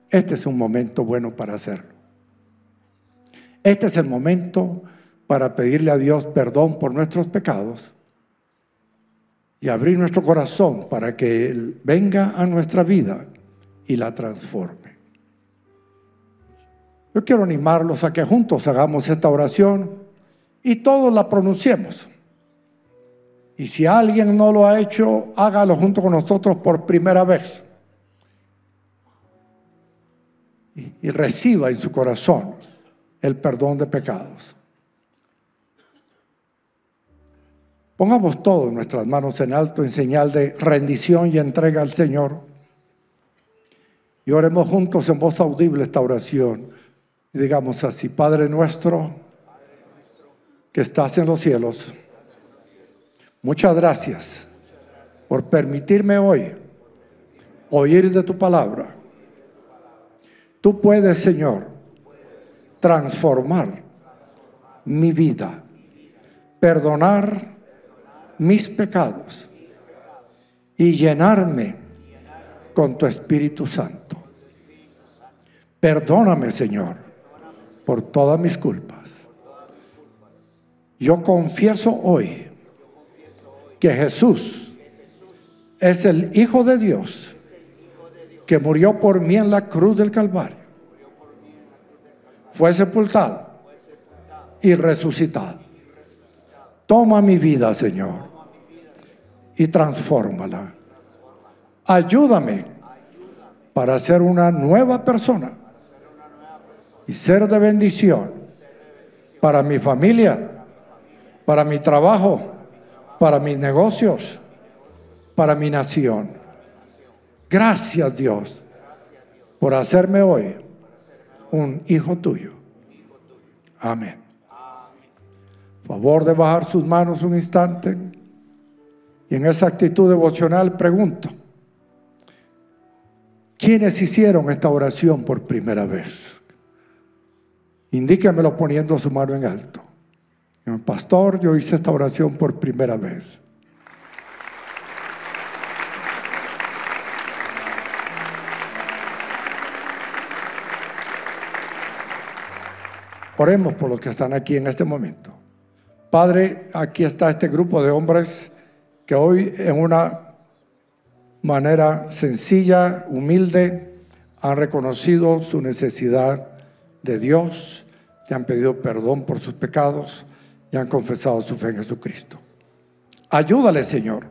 este es un momento bueno para hacerlo. Este es el momento para pedirle a Dios perdón por nuestros pecados y abrir nuestro corazón para que Él venga a nuestra vida y la transforme. Yo quiero animarlos a que juntos hagamos esta oración y todos la pronunciemos. Y si alguien no lo ha hecho, hágalo junto con nosotros por primera vez. y, reciba en su corazón el perdón de pecados. Pongamos todas nuestras manos en alto en señal de rendición y entrega al Señor. Y oremos juntos en voz audible esta oración. Y digamos así, Padre nuestro, que estás en los cielos, muchas gracias por permitirme hoy oír de tu palabra Tú puedes, Señor, transformar mi vida, perdonar mis pecados y llenarme con tu Espíritu Santo. Perdóname, Señor, por todas mis culpas. Yo confieso hoy que Jesús es el Hijo de Dios que murió por mí en la cruz del Calvario, fue sepultado y resucitado. Toma mi vida, Señor, y transfórmala. Ayúdame para ser una nueva persona y ser de bendición para mi familia, para mi trabajo, para mis negocios, para mi nación. Gracias Dios por hacerme hoy un hijo tuyo. Amén. Favor de bajar sus manos un instante. Y en esa actitud devocional pregunto, ¿quiénes hicieron esta oración por primera vez? Indíquemelo poniendo su mano en alto. Pastor, yo hice esta oración por primera vez. Oremos por los que están aquí en este momento. Padre, aquí está este grupo de hombres que hoy en una manera sencilla, humilde, han reconocido su necesidad de Dios, te han pedido perdón por sus pecados y han confesado su fe en Jesucristo. Ayúdale, Señor,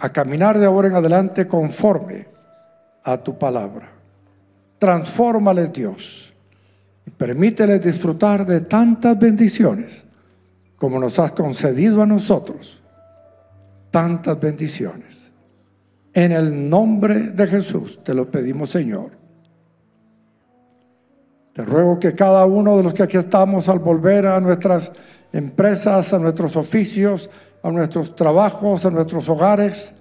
a caminar de ahora en adelante conforme a tu palabra. Transfórmale, Dios Permítele disfrutar de tantas bendiciones como nos has concedido a nosotros. Tantas bendiciones. En el nombre de Jesús te lo pedimos, Señor. Te ruego que cada uno de los que aquí estamos al volver a nuestras empresas, a nuestros oficios, a nuestros trabajos, a nuestros hogares,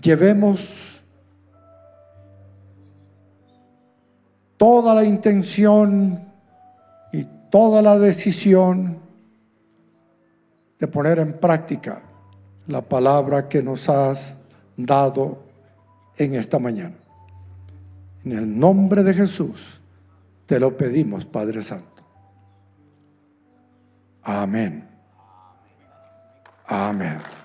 llevemos toda la intención y toda la decisión de poner en práctica la palabra que nos has dado en esta mañana. En el nombre de Jesús te lo pedimos, Padre Santo. Amén. Amén.